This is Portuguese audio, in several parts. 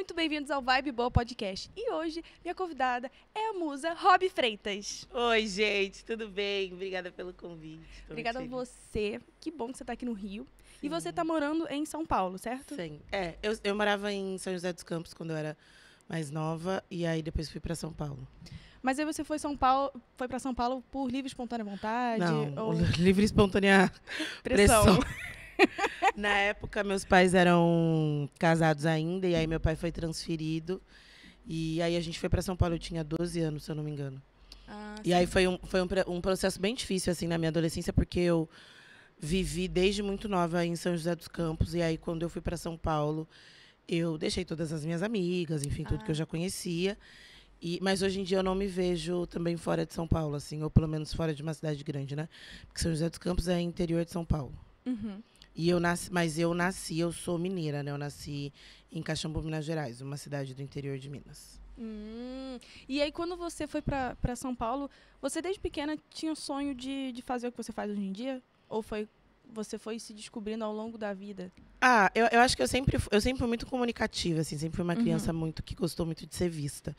muito bem-vindos ao Vibe Boa Podcast. E hoje, minha convidada é a musa Rob Freitas. Oi, gente, tudo bem? Obrigada pelo convite. Tô Obrigada a você. Que bom que você está aqui no Rio. Sim. E você está morando em São Paulo, certo? Sim. É, eu, eu morava em São José dos Campos quando eu era mais nova e aí depois fui para São Paulo. Mas aí você foi São Paulo, foi para São Paulo por livre e espontânea vontade? Não, ou... livre espontânea pressão. pressão. Na época, meus pais eram casados ainda, e aí meu pai foi transferido. E aí a gente foi para São Paulo, eu tinha 12 anos, se eu não me engano. Ah, e aí foi, um, foi um, um processo bem difícil, assim, na minha adolescência, porque eu vivi desde muito nova em São José dos Campos. E aí, quando eu fui para São Paulo, eu deixei todas as minhas amigas, enfim, tudo ah. que eu ah. já conhecia. E, mas hoje em dia eu não me vejo também fora de São Paulo, assim, ou pelo menos fora de uma cidade grande, né? Porque São José dos Campos é interior de São Paulo. Uhum. E eu nasci, mas eu nasci, eu sou mineira, né? Eu nasci em Caxambu, Minas Gerais, uma cidade do interior de Minas. Hum. E aí, quando você foi para São Paulo, você desde pequena tinha o sonho de, de fazer o que você faz hoje em dia? Ou foi você foi se descobrindo ao longo da vida? Ah, eu, eu acho que eu sempre, eu sempre fui muito comunicativa, assim, sempre fui uma uhum. criança uhum. muito que gostou muito de ser vista.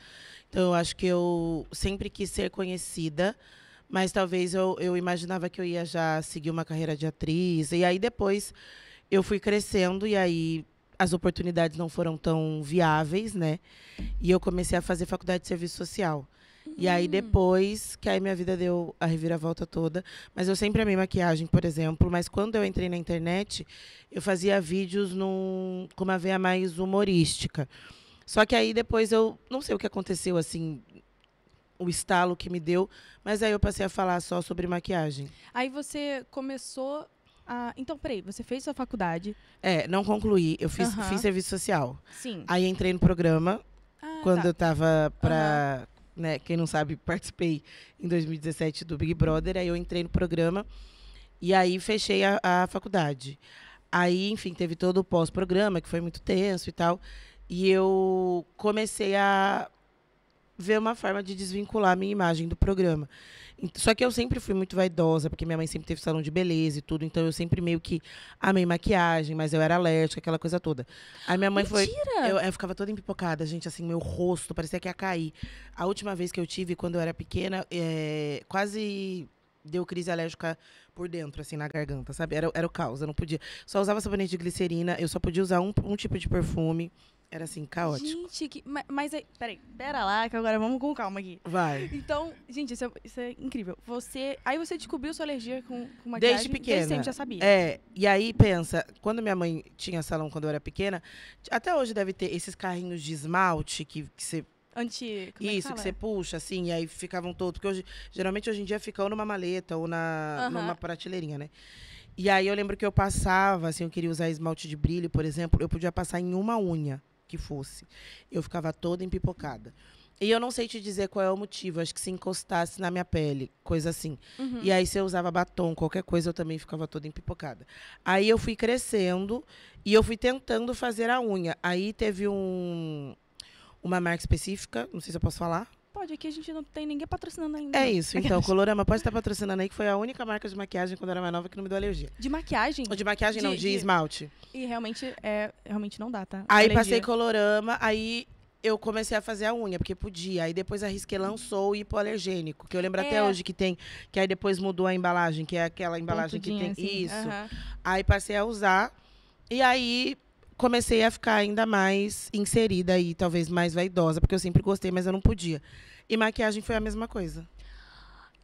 Então eu acho que eu sempre quis ser conhecida mas talvez eu, eu imaginava que eu ia já seguir uma carreira de atriz. E aí depois eu fui crescendo e aí as oportunidades não foram tão viáveis, né? E eu comecei a fazer faculdade de serviço social. E aí hum. depois, que aí minha vida deu a reviravolta toda, mas eu sempre amei maquiagem, por exemplo, mas quando eu entrei na internet, eu fazia vídeos num, com uma veia mais humorística. Só que aí depois eu não sei o que aconteceu assim o estalo que me deu. Mas aí eu passei a falar só sobre maquiagem. Aí você começou então, peraí, você fez sua faculdade? É, não concluí. Eu fiz, fiz serviço social. Sim. Aí entrei no programa ah, tá. quando tá. eu tava pra. Né, quem não sabe, participei em 2017 do Big Brother. Aí eu entrei no programa e aí fechei a, a faculdade. Aí, enfim, teve todo o pós-programa, que foi muito tenso e tal. E eu comecei a ver uma forma de desvincular a minha imagem do programa. Só que eu sempre fui muito vaidosa, porque minha mãe sempre teve salão de beleza e tudo, então eu sempre meio que amei maquiagem, mas eu era alérgica, aquela coisa toda. Aí minha mãe Mentira. foi. Eu, eu ficava toda empipocada, gente, assim, meu rosto parecia que ia cair. A última vez que eu tive, quando eu era pequena, é, quase deu crise alérgica por dentro, assim, na garganta, sabe? Era, era o caos, eu não podia. Só usava sabonete de glicerina, eu só podia usar um, um tipo de perfume. Era assim, caótico. Gente, que, mas, aí, peraí, pera lá, que agora vamos com calma aqui. Vai. Então, gente, isso é, isso é incrível. Você, aí você descobriu sua alergia com, com maquiagem? Desde pequena. Desde sempre já sabia. É, e aí pensa, quando minha mãe tinha salão quando eu era pequena, até hoje deve ter esses carrinhos de esmalte que, que você Anti. É Isso, que, que, você puxa, assim, e aí ficavam todos. Porque hoje, geralmente hoje em dia ficam numa maleta ou na, numa prateleirinha, né? E aí eu lembro que eu passava, assim, eu queria usar esmalte de brilho, por exemplo, eu podia passar em uma unha que fosse. Eu ficava toda empipocada. E eu não sei te dizer qual é o motivo, acho que se encostasse na minha pele, coisa assim. Uhum. E aí, se eu usava batom, qualquer coisa, eu também ficava toda empipocada. Aí eu fui crescendo e eu fui tentando fazer a unha. Aí teve um, uma marca específica, não sei se eu posso falar. Pode, aqui a gente não tem ninguém patrocinando ainda. É isso, então, o Colorama pode estar patrocinando aí, que foi a única marca de maquiagem quando eu era mais nova que não me deu alergia. De maquiagem? Ou de maquiagem, de, não, de, de, esmalte. E realmente, é, realmente não dá, tá? Aí alergia. passei Colorama, aí eu comecei a fazer a unha, porque podia. Aí depois a Risque lançou o hipoalergênico, que eu lembro é. até hoje que tem, que aí depois mudou a embalagem, que é aquela embalagem Pontudinha, que tem assim. isso. Aí passei a usar, e aí comecei a ficar ainda mais inserida e talvez mais vaidosa, porque eu sempre gostei, mas eu não podia. E maquiagem foi a mesma coisa.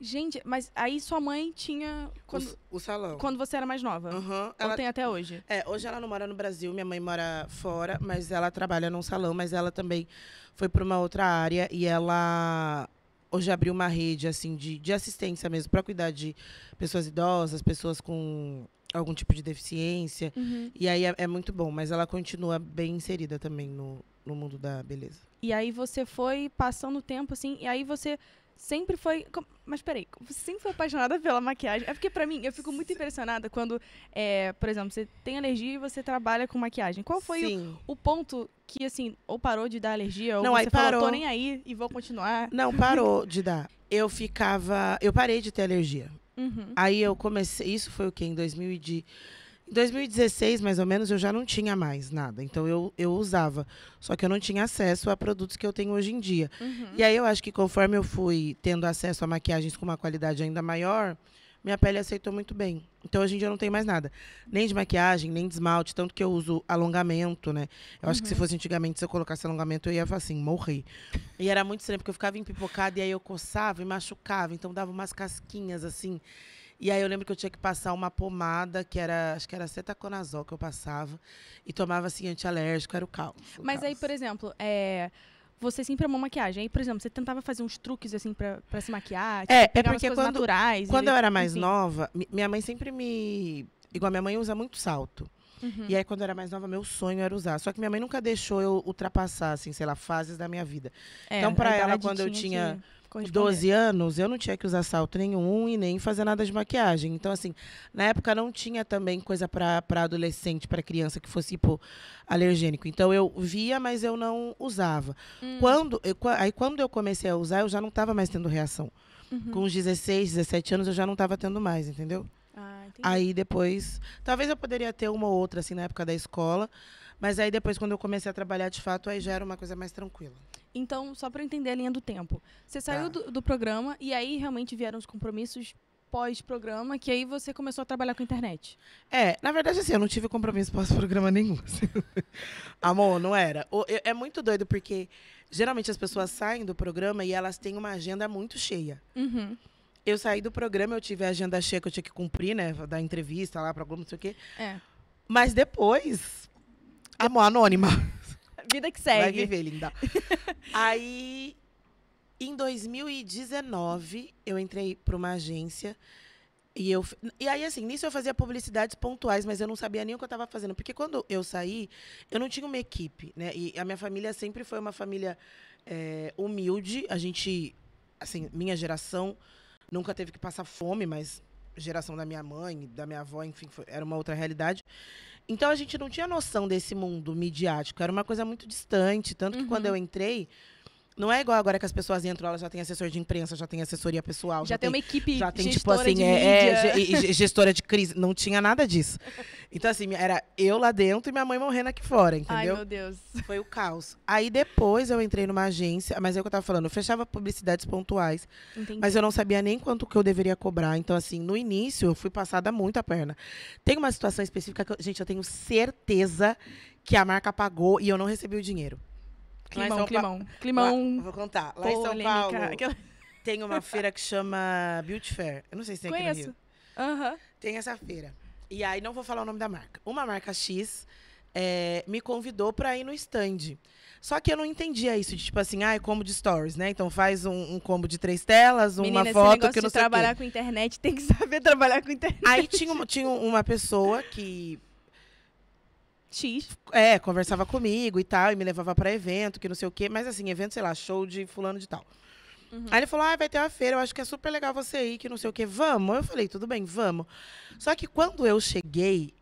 Gente, mas aí sua mãe tinha. Quando, o, o salão. Quando você era mais nova. Uhum, ela tem até hoje. É, hoje ela não mora no Brasil, minha mãe mora fora, mas ela trabalha num salão, mas ela também foi para uma outra área e ela hoje abriu uma rede assim de, de assistência mesmo para cuidar de pessoas idosas, pessoas com algum tipo de deficiência. Uhum. E aí é, é, muito bom, mas ela continua bem inserida também no, no mundo da beleza. E aí você foi passando o tempo, assim, e aí você sempre foi. Mas peraí, você sempre foi apaixonada pela maquiagem? É porque, pra mim, eu fico muito impressionada quando, é, por exemplo, você tem alergia e você trabalha com maquiagem. Qual foi o, o, ponto que, assim, ou parou de dar alergia, ou Não, você parou. falou, tô nem aí e vou continuar? Não, parou de dar. Eu ficava. Eu parei de ter alergia. Uhum. Aí eu comecei. Isso foi o quê? Em 2016, mais ou menos, eu já não tinha mais nada. Então eu, eu usava. Só que eu não tinha acesso a produtos que eu tenho hoje em dia. Uhum. E aí eu acho que conforme eu fui tendo acesso a maquiagens com uma qualidade ainda maior, minha pele aceitou muito bem. Então hoje em dia eu não tenho mais nada. Nem de maquiagem, nem de esmalte, tanto que eu uso alongamento, né? Eu uhum. acho que se uhum. fosse antigamente, se eu colocasse alongamento, eu ia assim, morrer. E era muito estranho, porque eu ficava empipocada e aí eu coçava e machucava. Então dava umas casquinhas assim. E aí eu lembro que eu tinha que passar uma pomada, que era, acho que era cetaconazol que eu passava, e tomava assim antialérgico, era o caos. Mas caos. aí, por exemplo, é você sempre amou maquiagem. Aí, por exemplo, você tentava fazer uns truques assim para se maquiar, é, tipo, é, é porque quando, naturais. Quando e, eu era mais enfim. nova, minha mãe sempre me. Igual minha mãe usa muito salto. Uhum. E aí, quando eu era mais nova, meu sonho era usar. Só que minha mãe nunca deixou eu ultrapassar, assim, sei lá, fases da minha vida. É, então, para ela, quando eu tinha. Que 12 anos, eu não tinha que usar salto nenhum e nem fazer nada de maquiagem. Então, assim, na época não tinha também coisa para adolescente, para criança que fosse tipo, alergênico Então, eu via, mas eu não usava. Hum. Quando eu, aí, quando eu comecei a usar, eu já não estava mais tendo reação. Uhum. Com os 16, 17 anos, eu já não estava tendo mais, entendeu? Ah, aí depois, talvez eu poderia ter uma ou outra assim na época da escola, mas aí depois quando eu comecei a trabalhar de fato, aí já era uma coisa mais tranquila. Então, só para entender a linha do tempo. Você saiu tá. do, do, programa e aí realmente vieram os compromissos pós-programa, que aí você começou a trabalhar com internet. É, na verdade, assim, eu não tive compromisso pós-programa nenhum. Assim. Amor, não era. O, eu, é muito doido, porque geralmente as pessoas saem do programa e elas têm uma agenda muito cheia. Uhum. Eu saí do programa, eu tive a agenda cheia que eu tinha que cumprir, né? Da entrevista lá pra Globo, não sei o quê. É. Mas depois, amor, anônima vida que segue. Vai viver, linda. Aí, em 2019, eu entrei para uma agência. E, eu, e aí, assim, nisso eu fazia publicidades pontuais, mas eu não sabia nem o que eu estava fazendo. Porque quando eu saí, eu não tinha uma equipe, né? E a minha família sempre foi uma família é, humilde. A gente, assim, minha geração nunca teve que passar fome, mas geração da minha mãe, da minha avó, enfim, foi, era uma outra realidade. Então a gente não tinha noção desse mundo midiático, era uma coisa muito distante. Tanto que uhum. quando eu entrei, não é igual agora que as pessoas entram, elas já têm assessor de imprensa, já tem assessoria pessoal. Já, já tem uma equipe já tem, tipo assim, é, é, gestora de crise. Não tinha nada disso. Então, assim, era eu lá dentro e minha mãe morrendo aqui fora, entendeu? Ai, meu Deus. Foi o caos. Aí depois eu entrei numa agência, mas é o que eu tava falando, eu fechava publicidades pontuais, Entendi. mas eu não sabia nem quanto que eu deveria cobrar. Então, assim, no início eu fui passada muito a perna. Tem uma situação específica que, gente, eu tenho certeza que a marca pagou e eu não recebi o dinheiro. Climão, climão. Pa... Climão. Lá, vou contar. Lá polêmica. em São Paulo Aquela... tem uma feira que chama Beauty Fair. Eu não sei se tem Conheço. aqui no Rio. Uhum. Tem essa feira. E aí, não vou falar o nome da marca. Uma marca X é, me convidou para ir no stand. Só que eu não entendia isso, de, tipo assim, ah, é combo de stories, né? Então faz um, um combo de três telas, Menina, uma foto que eu não sei se trabalhar com internet, tem que saber trabalhar com internet. Aí tinha, tinha uma pessoa que artista. É, conversava comigo e tal, e me levava para evento, que não sei o quê. Mas assim, evento, sei lá, show de fulano de tal. Uhum. Aí ele falou: ah, vai ter uma feira, eu acho que é super legal você ir, que não sei o quê. Vamos? Eu falei, tudo bem, vamos. Só que quando eu cheguei,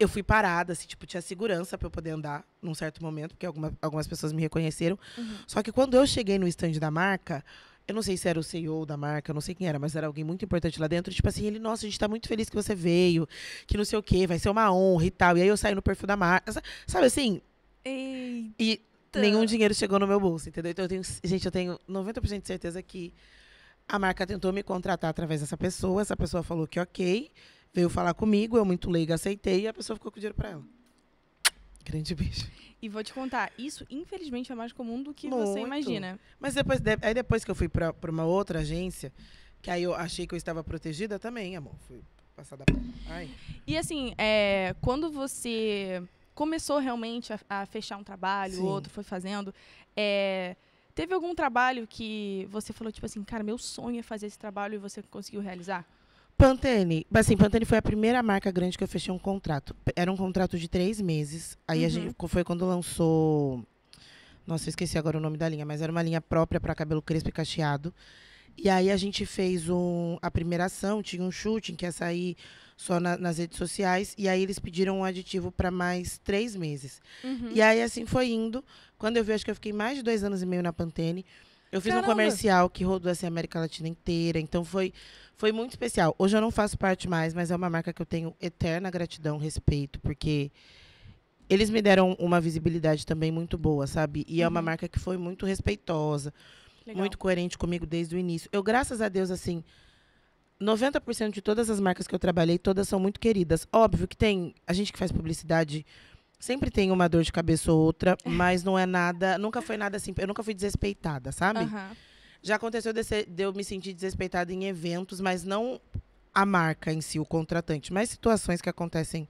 eu fui parada, assim, tipo, tinha segurança para eu poder andar num certo momento, porque alguma, algumas pessoas me reconheceram. Uhum. Só que quando eu cheguei no stand da marca, eu não sei se era o CEO da marca, não sei quem era, mas era alguém muito importante lá dentro. Tipo assim, ele, nossa, a gente tá muito feliz que você veio, que não sei o quê, vai ser uma honra e tal. E aí eu saí no perfil da marca. Sabe assim? Eita. E nenhum dinheiro chegou no meu bolso, entendeu? Então eu tenho, gente, eu tenho 90% de certeza que a marca tentou me contratar através dessa pessoa, essa pessoa falou que ok, veio falar comigo, eu muito leiga aceitei e a pessoa ficou com o dinheiro para ela. Grande beijo. E vou te contar, isso infelizmente é mais comum do que Muito. você imagina. Mas depois, aí depois que eu fui para uma outra agência, que aí eu achei que eu estava protegida também, amor. Fui passada. Ai. E assim, é, quando você começou realmente a, a fechar um trabalho, o outro foi fazendo, é, teve algum trabalho que você falou, tipo assim, cara, meu sonho é fazer esse trabalho e você conseguiu realizar? Pantene, assim, Pantene foi a primeira marca grande que eu fechei um contrato. Era um contrato de três meses. Aí uhum. a gente, uhum. foi quando lançou. Nossa, eu esqueci agora o nome da linha, mas era uma linha própria para cabelo crespo e cacheado. E aí a gente fez um, a primeira ação, tinha um shooting que ia sair só na, nas redes sociais. E aí eles pediram um aditivo para mais três meses. Uhum. E aí assim foi indo. Quando eu vi, acho que eu fiquei mais de dois anos e meio na Pantene. Eu fiz Caramba. um comercial que rodou assim, a América Latina inteira. Então foi foi muito especial. Hoje eu não faço parte mais, mas é uma marca que eu tenho eterna gratidão, respeito, porque eles me deram uma visibilidade também muito boa, sabe? E uhum. é uma uhum. marca que foi muito respeitosa, Legal. muito coerente comigo desde o início. Eu, graças a Deus, assim, 90% de todas as marcas que eu trabalhei, todas são muito queridas. Óbvio que tem, a gente que faz publicidade, sempre tem uma dor de cabeça ou outra, é. mas não é nada, nunca foi nada assim, eu nunca fui desrespeitada, sabe? Uhum. Já aconteceu de, ser, de eu me sentir desrespeitada em eventos, mas não a marca em si, o contratante, mas situações que acontecem,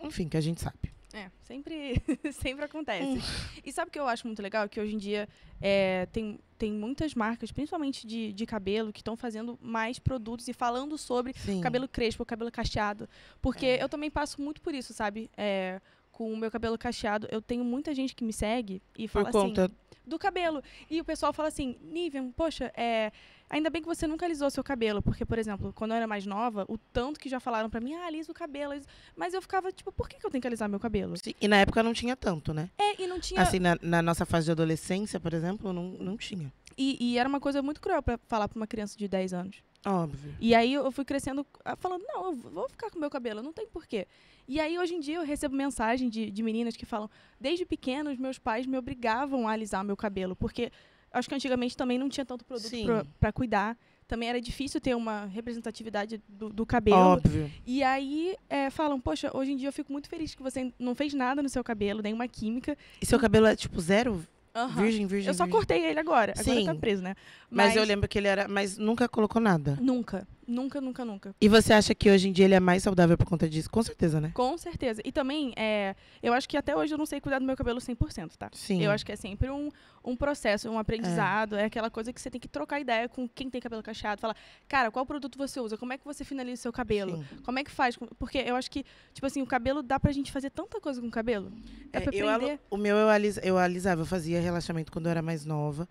enfim, que a gente sabe. É, sempre, sempre acontece. Hum. E sabe o que eu acho muito legal? Que hoje em dia é, tem, tem muitas marcas, principalmente de, de cabelo, que estão fazendo mais produtos e falando sobre Sim. cabelo crespo, cabelo cacheado. Porque é. eu também passo muito por isso, sabe? É, com o meu cabelo cacheado, eu tenho muita gente que me segue e fala assim... Por conta do cabelo. E o pessoal fala assim, Nivian, poxa, é... Ainda bem que você nunca alisou seu cabelo, porque, por exemplo, quando eu era mais nova, o tanto que já falaram para mim, ah, alisa o cabelo. Mas eu ficava, tipo, por que, que eu tenho que alisar meu cabelo? Sim, e na época não tinha tanto, né? É, e não tinha. Assim, na, na nossa fase de adolescência, por exemplo, não, não tinha. E, e, era uma coisa muito cruel para falar para uma criança de 10 anos. Óbvio. E aí eu fui crescendo ah, falando, não, eu vou ficar com meu cabelo, não tem porquê. E aí hoje em dia eu recebo mensagem de, de meninas que falam, desde pequeno os meus pais me obrigavam a alisar meu cabelo, porque acho que antigamente também não tinha tanto produto para cuidar. Também era difícil ter uma representatividade do, do cabelo. Óbvio. E aí é, falam, poxa, hoje em dia eu fico muito feliz que você não fez nada no seu cabelo, nenhuma química. E seu cabelo é tipo zero Uhum. Virgem, virgem. Eu só virgem. cortei ele agora. Tá Sim. Agora tá preso, né? Mas, mas, eu lembro que ele era. Mas nunca colocou nada. Nunca. Nunca, nunca, nunca. E você acha que hoje em dia ele é mais saudável por conta disso? Com certeza, né? Com certeza. E também, é, eu acho que até hoje eu não sei cuidar do meu cabelo 100%, tá? Sim. Eu acho que é sempre um, um processo, um aprendizado. É. é aquela coisa que você tem que trocar ideia com quem tem cabelo cacheado. Falar, cara, qual produto você usa? Como é que você finaliza o seu cabelo? Sim. Como é que faz? Porque eu acho que, tipo assim, o cabelo dá pra gente fazer tanta coisa com o cabelo. Dá é, pra aprender. Eu, o meu eu alisava, eu fazia relaxamento quando eu era mais nova.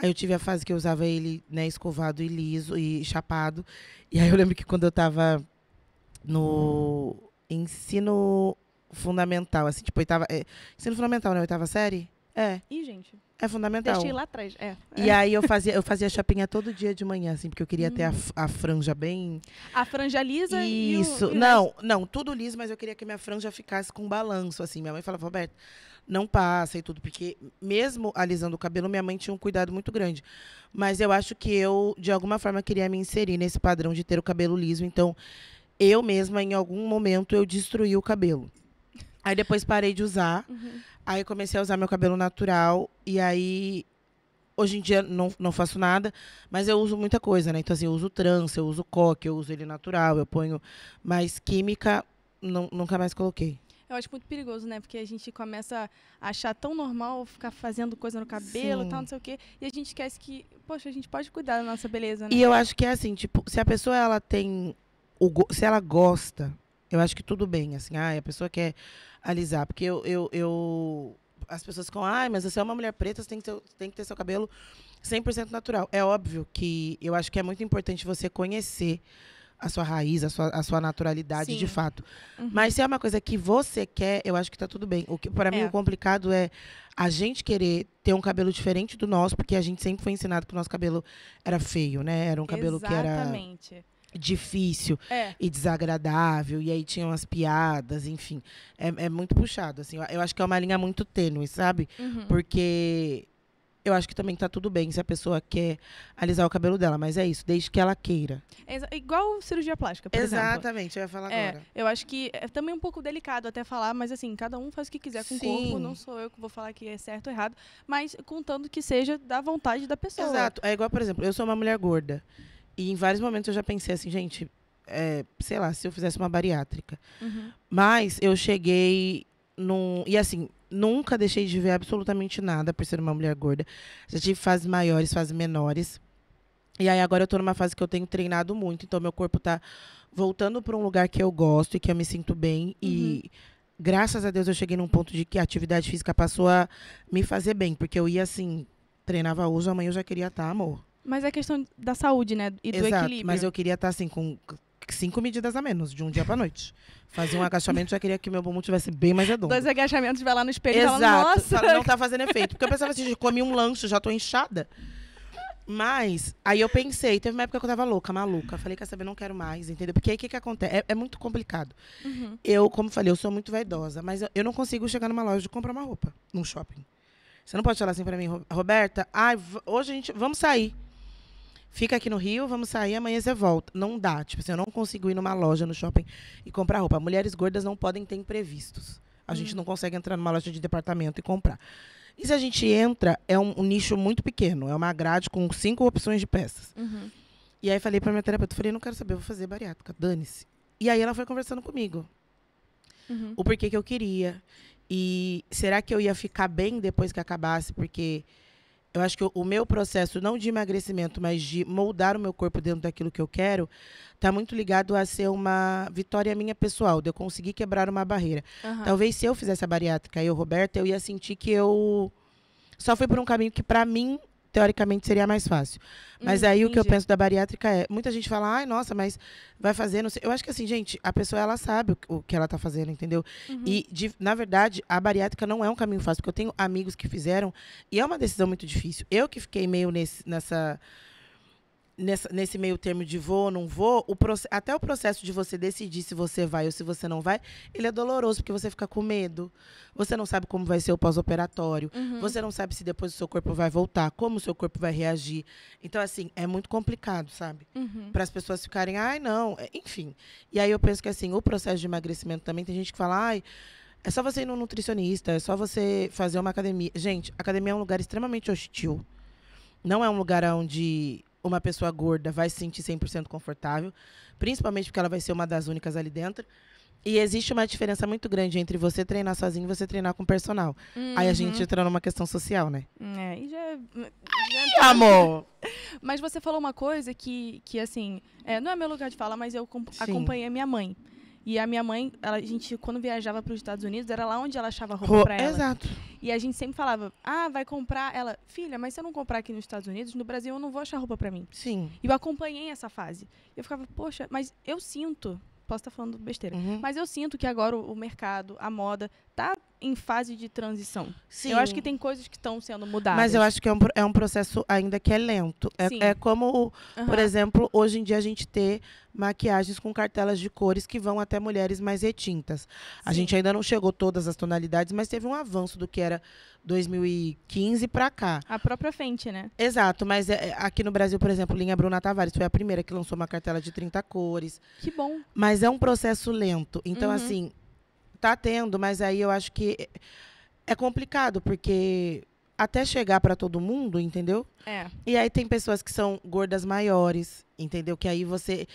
Aí eu tive a fase que eu usava ele, né, escovado e liso e chapado. E aí eu lembro que quando eu estava no ensino fundamental, assim, tipo, oitava. É, ensino fundamental, né? Oitava série? É. Ih, gente. É fundamental. Deixei lá atrás, é. E é. aí eu fazia, eu fazia chapinha todo dia de manhã, assim, porque eu queria hum. ter a, hum. a, franja bem. A franja lisa Isso. E o, e não, não, tudo liso, mas eu queria que minha franja ficasse com balanço, assim. Minha mãe falava, Roberto, não passa e tudo, porque mesmo alisando o cabelo, minha mãe tinha um cuidado muito grande. Mas eu acho que eu, de alguma forma, queria me inserir nesse padrão de ter o cabelo liso. Então, eu mesma, em algum momento, eu destruí o cabelo. Aí depois parei de usar. Uhum. Aí comecei a usar meu cabelo natural. E aí hoje em dia não, não faço nada, mas eu uso muita coisa, né? Então, assim, eu uso trança, eu uso coque, eu uso ele natural, eu ponho mais química, não, nunca mais coloquei. Eu acho muito perigoso, né? Porque a gente começa a achar tão normal ficar fazendo coisa no cabelo Sim. tal, não sei o quê. E a gente esquece que, poxa, a gente pode cuidar da nossa beleza, né? E eu acho que é assim, tipo, se a pessoa ela tem. O, se ela gosta, eu acho que tudo bem, assim, ah, a pessoa quer alisar. Porque eu, eu, eu as pessoas ficam, ai, mas você é uma mulher preta, você tem que ter, tem que ter seu cabelo 100% natural. É óbvio que eu acho que é muito importante você conhecer a sua raiz, a sua, a sua naturalidade, Sim. de fato. Uhum. Mas se é uma coisa que você quer, eu acho que tá tudo bem. O que para é. mim o complicado é a gente querer ter um cabelo diferente do nosso, porque a gente sempre foi ensinado que o nosso cabelo era feio, né? Era um cabelo Exatamente. que era difícil é. e desagradável e aí tinham as piadas enfim é, é muito puxado assim eu acho que é uma linha muito tênue sabe uhum. porque eu acho que também tá tudo bem se a pessoa quer alisar o cabelo dela, mas é isso, desde que ela queira. É igual cirurgia plástica, por Exatamente, exemplo. eu ia falar é, agora. Eu acho que é também um pouco delicado até falar, mas assim, cada um faz o que quiser com o corpo, não sou eu que vou falar que é certo ou errado, mas contando que seja da vontade da pessoa. Exato, é igual, por exemplo, eu sou uma mulher gorda, e em vários momentos eu já pensei assim, gente, é, sei lá, se eu fizesse uma bariátrica. Uhum. Mas eu cheguei num, e assim, nunca deixei de ver absolutamente nada por ser uma mulher gorda. Já tive fases maiores, fases menores. E aí agora eu estou numa fase que eu tenho treinado muito, então meu corpo está voltando para um lugar que eu gosto e que eu me sinto bem. Uhum. E graças a Deus eu cheguei num ponto de que a atividade física passou a me fazer bem, porque eu ia assim, treinava hoje, amanhã eu já queria estar, tá, amor. Mas é questão da saúde, né? E do Exato, equilíbrio. Mas eu queria estar tá, assim, com cinco medidas a menos, de um dia pra noite. fazer um agachamento, já queria que meu bumbum tivesse bem mais redondo. Dois agachamentos, vai lá no espelho Exato. e fala, nossa. não tá fazendo efeito. Porque eu pensava assim, comi um lanche, já tô inchada. Mas, aí eu pensei, teve uma época que eu tava louca, maluca. Falei, quer saber, não quero mais, entendeu? Porque aí o que, que acontece? É, é muito complicado. Uhum. Eu, como falei, eu sou muito vaidosa, mas eu, eu não consigo chegar numa loja e comprar uma roupa, num shopping. Você não pode falar assim pra mim, Roberta, ai, hoje a gente, vamos sair fica aqui no Rio, vamos sair, amanhã você volta. Não dá. Tipo assim, eu não consigo ir numa loja, no shopping e comprar roupa. Mulheres gordas não podem ter imprevistos. A hum. gente não consegue entrar numa loja de departamento e comprar. E se a gente entra, é um, um nicho muito pequeno. É uma grade com cinco opções de peças. Uhum. E aí falei pra minha terapeuta, falei, não quero saber, vou fazer bariátrica, dane-se. E aí ela foi conversando comigo. Uhum. O porquê que eu queria. E será que eu ia ficar bem depois que acabasse? Porque eu acho que o meu processo, não de emagrecimento, mas de moldar o meu corpo dentro daquilo que eu quero, está muito ligado a ser uma vitória minha pessoal, de eu conseguir quebrar uma barreira. Uhum. Talvez se eu fizesse a bariátrica, eu, Roberta, eu ia sentir que eu só fui por um caminho que, para mim, teoricamente seria mais fácil. Mas hum, aí entendi. o que eu penso da bariátrica é, muita gente fala, ai, nossa, mas vai fazer, não sei. Eu acho que assim, gente, a pessoa ela sabe o, que ela está fazendo, entendeu? Uhum. E de, na verdade, a bariátrica não é um caminho fácil, porque eu tenho amigos que fizeram e é uma decisão muito difícil. Eu que fiquei meio nesse, nessa nessa, nesse meio termo de vou ou não vou, o, até o processo de você decidir se você vai ou se você não vai, ele é doloroso, porque você fica com medo. Você não sabe como vai ser o pós-operatório. Uhum. Você não sabe se depois o seu corpo vai voltar, como o seu corpo vai reagir. Então, assim, é muito complicado, sabe? Uhum. Para as pessoas ficarem, ai, não, é, enfim. E aí eu penso que, assim, o processo de emagrecimento também, tem gente que fala, ai. É só você ir num nutricionista, é só você fazer uma academia. Gente, academia é um lugar extremamente hostil. Não é um lugar onde uma pessoa gorda vai se sentir 100% confortável, principalmente porque ela vai ser uma das únicas ali dentro. E existe uma diferença muito grande entre você treinar sozinho e você treinar com personal. Uhum. Aí a gente uhum. entra numa questão social, né? É, e já. É, já é Amor! Mas você falou uma coisa que, que assim, é, não é meu lugar de fala, mas eu acompanhei a minha mãe. E a minha mãe, ela, a gente, quando viajava para os Estados Unidos, era lá onde ela achava roupa ela. Exato. E a gente sempre falava, ah, vai comprar. Ela, filha, mas se eu não comprar aqui nos Estados Unidos, no Brasil eu não vou achar roupa para mim. Sim. E eu acompanhei essa fase. Eu ficava, poxa, mas eu sinto posso estar tá falando besteira. Uhum. Mas eu sinto que agora o, o mercado, a moda, está em fase de transição. Sim. Eu acho que tem coisas que estão sendo mudadas. Mas eu acho que é um, é um processo ainda que é lento. É, é como, por exemplo, hoje em dia a gente ter maquiagens com cartelas de cores que vão até mulheres mais retintas. Sim. A gente ainda não chegou todas as tonalidades, mas teve um avanço do que era 2015 para cá. A própria frente, né? Exato, mas é, é, aqui no Brasil, por exemplo, linha Bruna Tavares foi a primeira que lançou uma cartela de 30 cores. Que bom. Mas é um processo lento. Então, uhum. assim, Tá tendo, mas aí eu acho que é, é complicado, porque até chegar para todo mundo, entendeu? É. E aí tem pessoas que são gordas maiores, entendeu? Que aí você.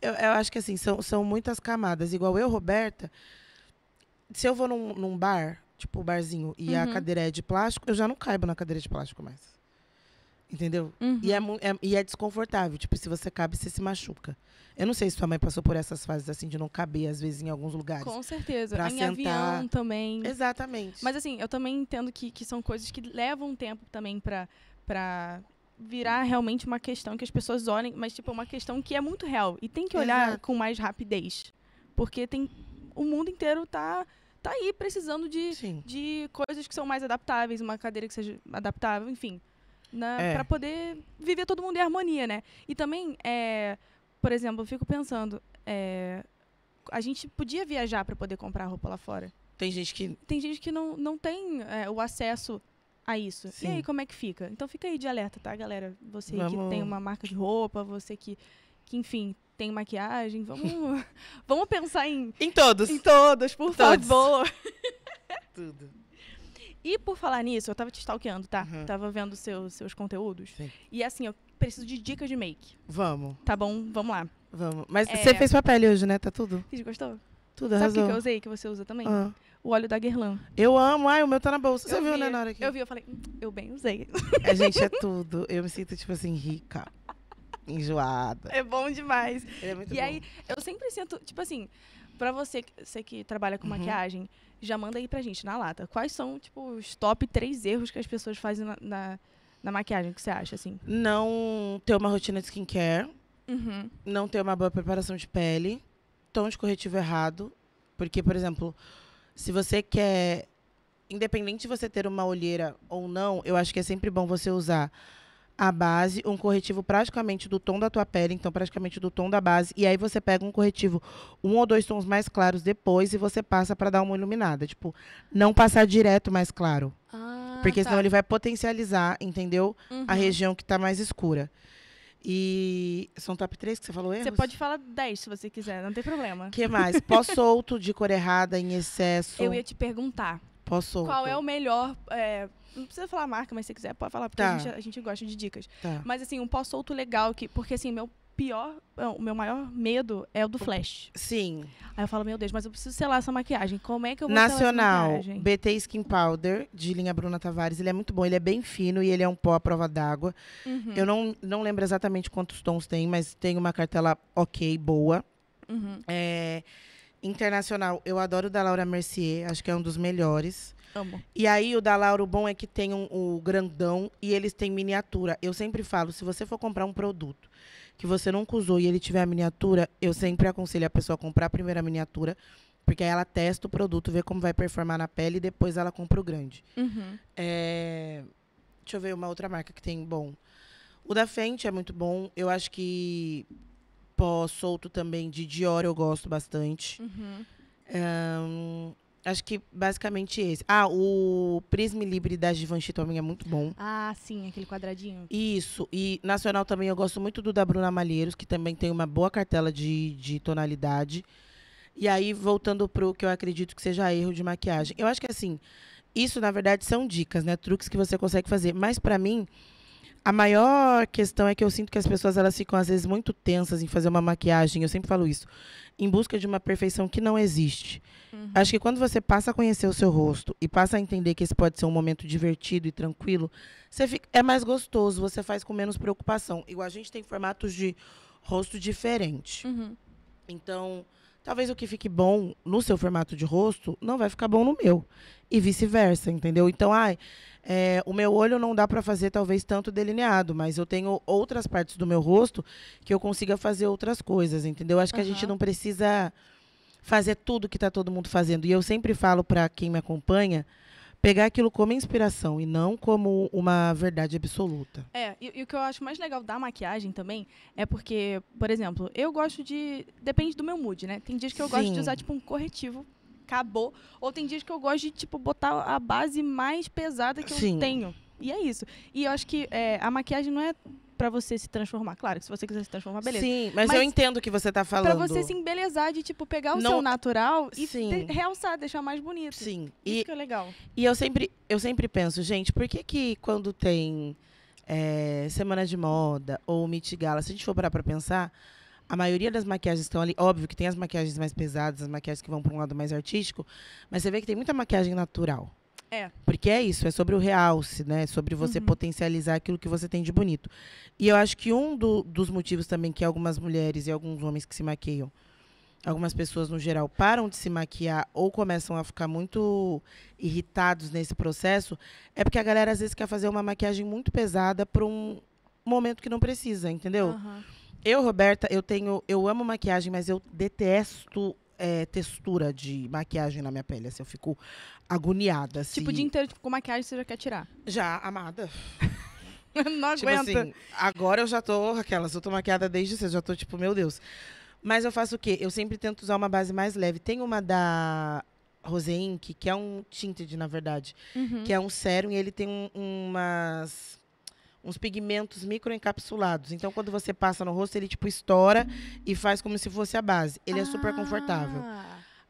Eu, eu acho que assim, são, são muitas camadas. Igual eu, Roberta, se eu vou num, num bar, tipo barzinho, e uhum. a cadeira é de plástico, eu já não caibo na cadeira de plástico mais. Entendeu? Uhum. E, é, uhum. é, e é desconfortável. Tipo, se você cabe, você se machuca. Eu não sei se sua mãe passou por essas fases assim de não caber, às vezes, em alguns lugares. Com certeza. Pra em sentar. avião também. Exatamente. Mas assim, eu também entendo que, que são coisas que levam tempo também pra, pra virar realmente uma questão que as pessoas olhem, mas tipo, é uma questão que é muito real. E tem que olhar Exato. com mais rapidez. Porque tem. O mundo inteiro tá tá aí precisando de, de coisas que são mais adaptáveis, uma cadeira que seja adaptável, enfim. Né, é. para poder viver todo mundo em harmonia, né? E também, é, por exemplo, eu fico pensando, é, a gente podia viajar para poder comprar roupa lá fora. Tem gente que. Tem gente que não, não tem é, o acesso a isso. Sim. E aí, como é que fica? Então fica aí de alerta, tá, galera? Você vamos... que tem uma marca de roupa, você que, que enfim, tem maquiagem, vamos, vamos pensar em. Em todos. Em todos, por todos. favor. Tudo. E por falar nisso, eu tava te stalkeando, tá? Uhum. Tava vendo seus seus conteúdos. Sim. E assim, eu preciso de dicas de make. Vamos. Tá bom? Vamos lá. Vamos. Mas é. você é... fez sua pele hoje, né? Tá tudo? Fiz, gostou? Tudo, Sabe o que, eu usei, que você usa também? Uhum. O óleo da Guerlain. Eu amo. Ai, o meu tá na bolsa. Você eu viu, vi, né, na hora que... Eu vi, eu falei, hum, eu bem usei. A é, gente é tudo. Eu me sinto, tipo assim, rica. Enjoada. É bom demais. Ele é muito e bom. aí, eu sempre sinto, tipo assim, pra você, você que trabalha com uhum. maquiagem, já manda aí pra gente, na lata. Quais são, tipo, os top três erros que as pessoas fazem na, na, na maquiagem? O que você acha, assim? Não ter uma rotina de skincare. Uhum. Não ter uma boa preparação de pele. Tom de corretivo errado. Porque, por exemplo, se você quer... Independente de você ter uma olheira ou não, eu acho que é sempre bom você usar a base, um corretivo praticamente do tom da tua pele, então praticamente do tom da base, e aí você pega um corretivo um ou dois tons mais claros depois e você passa para dar uma iluminada, tipo, não passar direto mais claro. Ah, porque tá. senão ele vai potencializar, entendeu? Uhum. A região que está mais escura. E são top 3 que você falou erros? Você pode falar 10 se você quiser, não tem problema. que mais? Pós-solto de cor errada em excesso. Eu ia te perguntar. Posso. Qual é o melhor. É, não precisa falar marca, mas se quiser, pode falar, porque tá. a, gente, a, gente, gosta de dicas. Tá. Mas assim, um pó solto legal, que, porque assim, meu pior, é, o meu maior medo é o do flash. Sim. Aí eu falo, meu Deus, mas eu preciso selar essa maquiagem. Como é que eu vou Nacional, BT Skin Powder, de linha Bruna Tavares. Ele é muito bom, ele é bem fino e ele é um pó à prova d'água. Uhum. Eu não, não lembro exatamente quantos tons tem, mas tem uma cartela ok, boa. Uhum. É Internacional, eu adoro o da Laura Mercier, acho que é um dos melhores. Amo. E aí, o da Laura, o bom é que tem um, o grandão e eles têm miniatura. Eu sempre falo, se você for comprar um produto que você nunca usou e ele tiver a miniatura, eu sempre aconselho a pessoa a comprar a primeira miniatura, porque aí ela testa o produto, vê como vai performar na pele e depois ela compra o grande. Uhum. É... Deixa eu ver uma outra marca que tem bom. O da Fenty é muito bom. Eu acho que pó solto também de Dior eu gosto bastante. Uhum. Um, acho que basicamente esse. Ah, o Prisma Libre da Givenchy também é muito bom. Ah, sim, aquele quadradinho. Isso. E nacional também eu gosto muito do da Bruna Malheiros, que também tem uma boa cartela de, de tonalidade. E aí, voltando pro que eu acredito que seja erro de maquiagem. Eu acho que assim, isso na verdade são dicas, né? Truques que você consegue fazer. Mas para mim, a maior questão é que eu sinto que as pessoas elas ficam às vezes muito tensas em fazer uma maquiagem, eu sempre falo isso, em busca de uma perfeição que não existe. Uhum. Acho que quando você passa a conhecer o seu rosto e passa a entender que esse pode ser um momento divertido e tranquilo, você fica, é mais gostoso, você faz com menos preocupação. Igual a gente tem formatos de rosto diferente. Uhum. Então, talvez o que fique bom no seu formato de rosto não vai ficar bom no meu. E vice-versa, entendeu? Então, ai, é, o meu olho não dá para fazer talvez tanto delineado, mas eu tenho outras partes do meu rosto que eu consiga fazer outras coisas, entendeu? Acho que uhum. a gente não precisa fazer tudo que está todo mundo fazendo. E eu sempre falo para quem me acompanha pegar aquilo como inspiração e não como uma verdade absoluta. É, e, e, o que eu acho mais legal da maquiagem também é porque, por exemplo, eu gosto de. Depende do meu mood, né? Tem dias que eu Sim. gosto de usar, tipo, um corretivo. Acabou. Ou tem dias que eu gosto de, tipo, botar a base mais pesada que Sim. eu tenho. E é isso. E eu acho que é, a maquiagem não é para você se transformar. Claro, se você quiser se transformar, beleza. Sim, mas, mas eu entendo o que você tá falando. Pra você se embelezar de, tipo, pegar o Não, seu natural e te, realçar, deixar mais bonito. Sim. Isso e, que é legal. E eu sempre, eu sempre penso, gente, por que que quando tem é, Semana de Moda ou Meet Gala, se a gente for parar pra pensar, a maioria das maquiagens estão ali. Óbvio que tem as maquiagens mais pesadas, as maquiagens que vão para um lado mais artístico, mas você vê que tem muita maquiagem natural. É. Porque é isso, é sobre o realce, né? Sobre você uhum. potencializar aquilo que você tem de bonito. E eu acho que um do, dos motivos também que algumas mulheres e alguns homens que se maquiam, algumas pessoas no geral, param de se maquiar ou começam a ficar muito irritados nesse processo, é porque a galera às vezes quer fazer uma maquiagem muito pesada para um momento que não precisa, entendeu? Uhum. Eu, Roberta, eu tenho, eu amo maquiagem, mas eu detesto é, textura de maquiagem na minha pele. Assim, eu fico agoniada. Assim. Tipo, o dia inteiro, tipo, com maquiagem, você já quer tirar? Já, amada. Não tipo aguento. assim, agora eu já tô, aquelas, eu tô maquiada desde cedo, já tô tipo, meu Deus. Mas eu faço o quê? Eu sempre tento usar uma base mais leve. Tem uma da Rose Ink, que é um tinted, na verdade, uhum. que é um sérum e ele tem um, umas uns pigmentos microencapsulados. Então, quando você passa no rosto, ele tipo estoura e faz como se fosse a base. Ele ah. é super confortável. A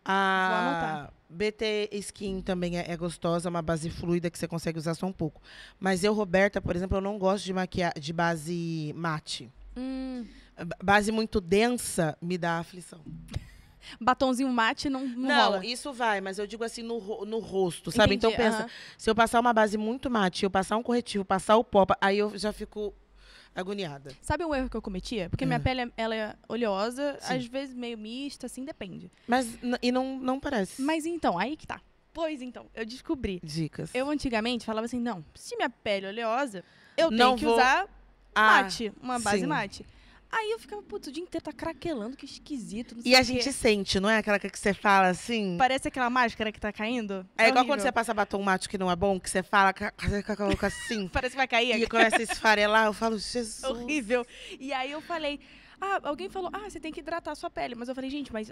ah, ah, BT Skin também é, é gostosa, é uma base fluida que você consegue usar só um pouco. Mas eu, Roberta, por exemplo, eu não gosto de maquiar de base mate. Hum. Base muito densa me dá aflição batonzinho mate não, não, não rola. isso vai, mas eu digo assim no, no rosto, sabe? Então, Entendi, então pensa, uh -huh. se eu passar uma base muito mate, eu passar um corretivo, passar o pó, aí eu já fico agoniada. Sabe um erro que eu cometia? É porque minha hum. pele ela é oleosa, Sim. às vezes meio mista, assim, depende. Mas e não não parece. Mas então, aí que tá. Pois então, eu descobri. Dicas. Eu antigamente falava assim, não, se minha pele é oleosa, eu não tenho que vou... usar ah, mate, ah, uma base sim. mate. Aí eu ficava, putz, o dia inteiro tá craquelando, que esquisito. e a gente sente, não é? Aquela que você fala assim. Parece aquela máscara né, que tá caindo. É, é igual horrível. quando você passa batom mate que não é bom, que você fala, assim. Parece que vai cair. E começa a esfarelar, eu falo, Jesus. Horrível. E aí eu falei, ah, alguém falou, ah, você tem que hidratar a sua pele. Mas eu falei, gente, mas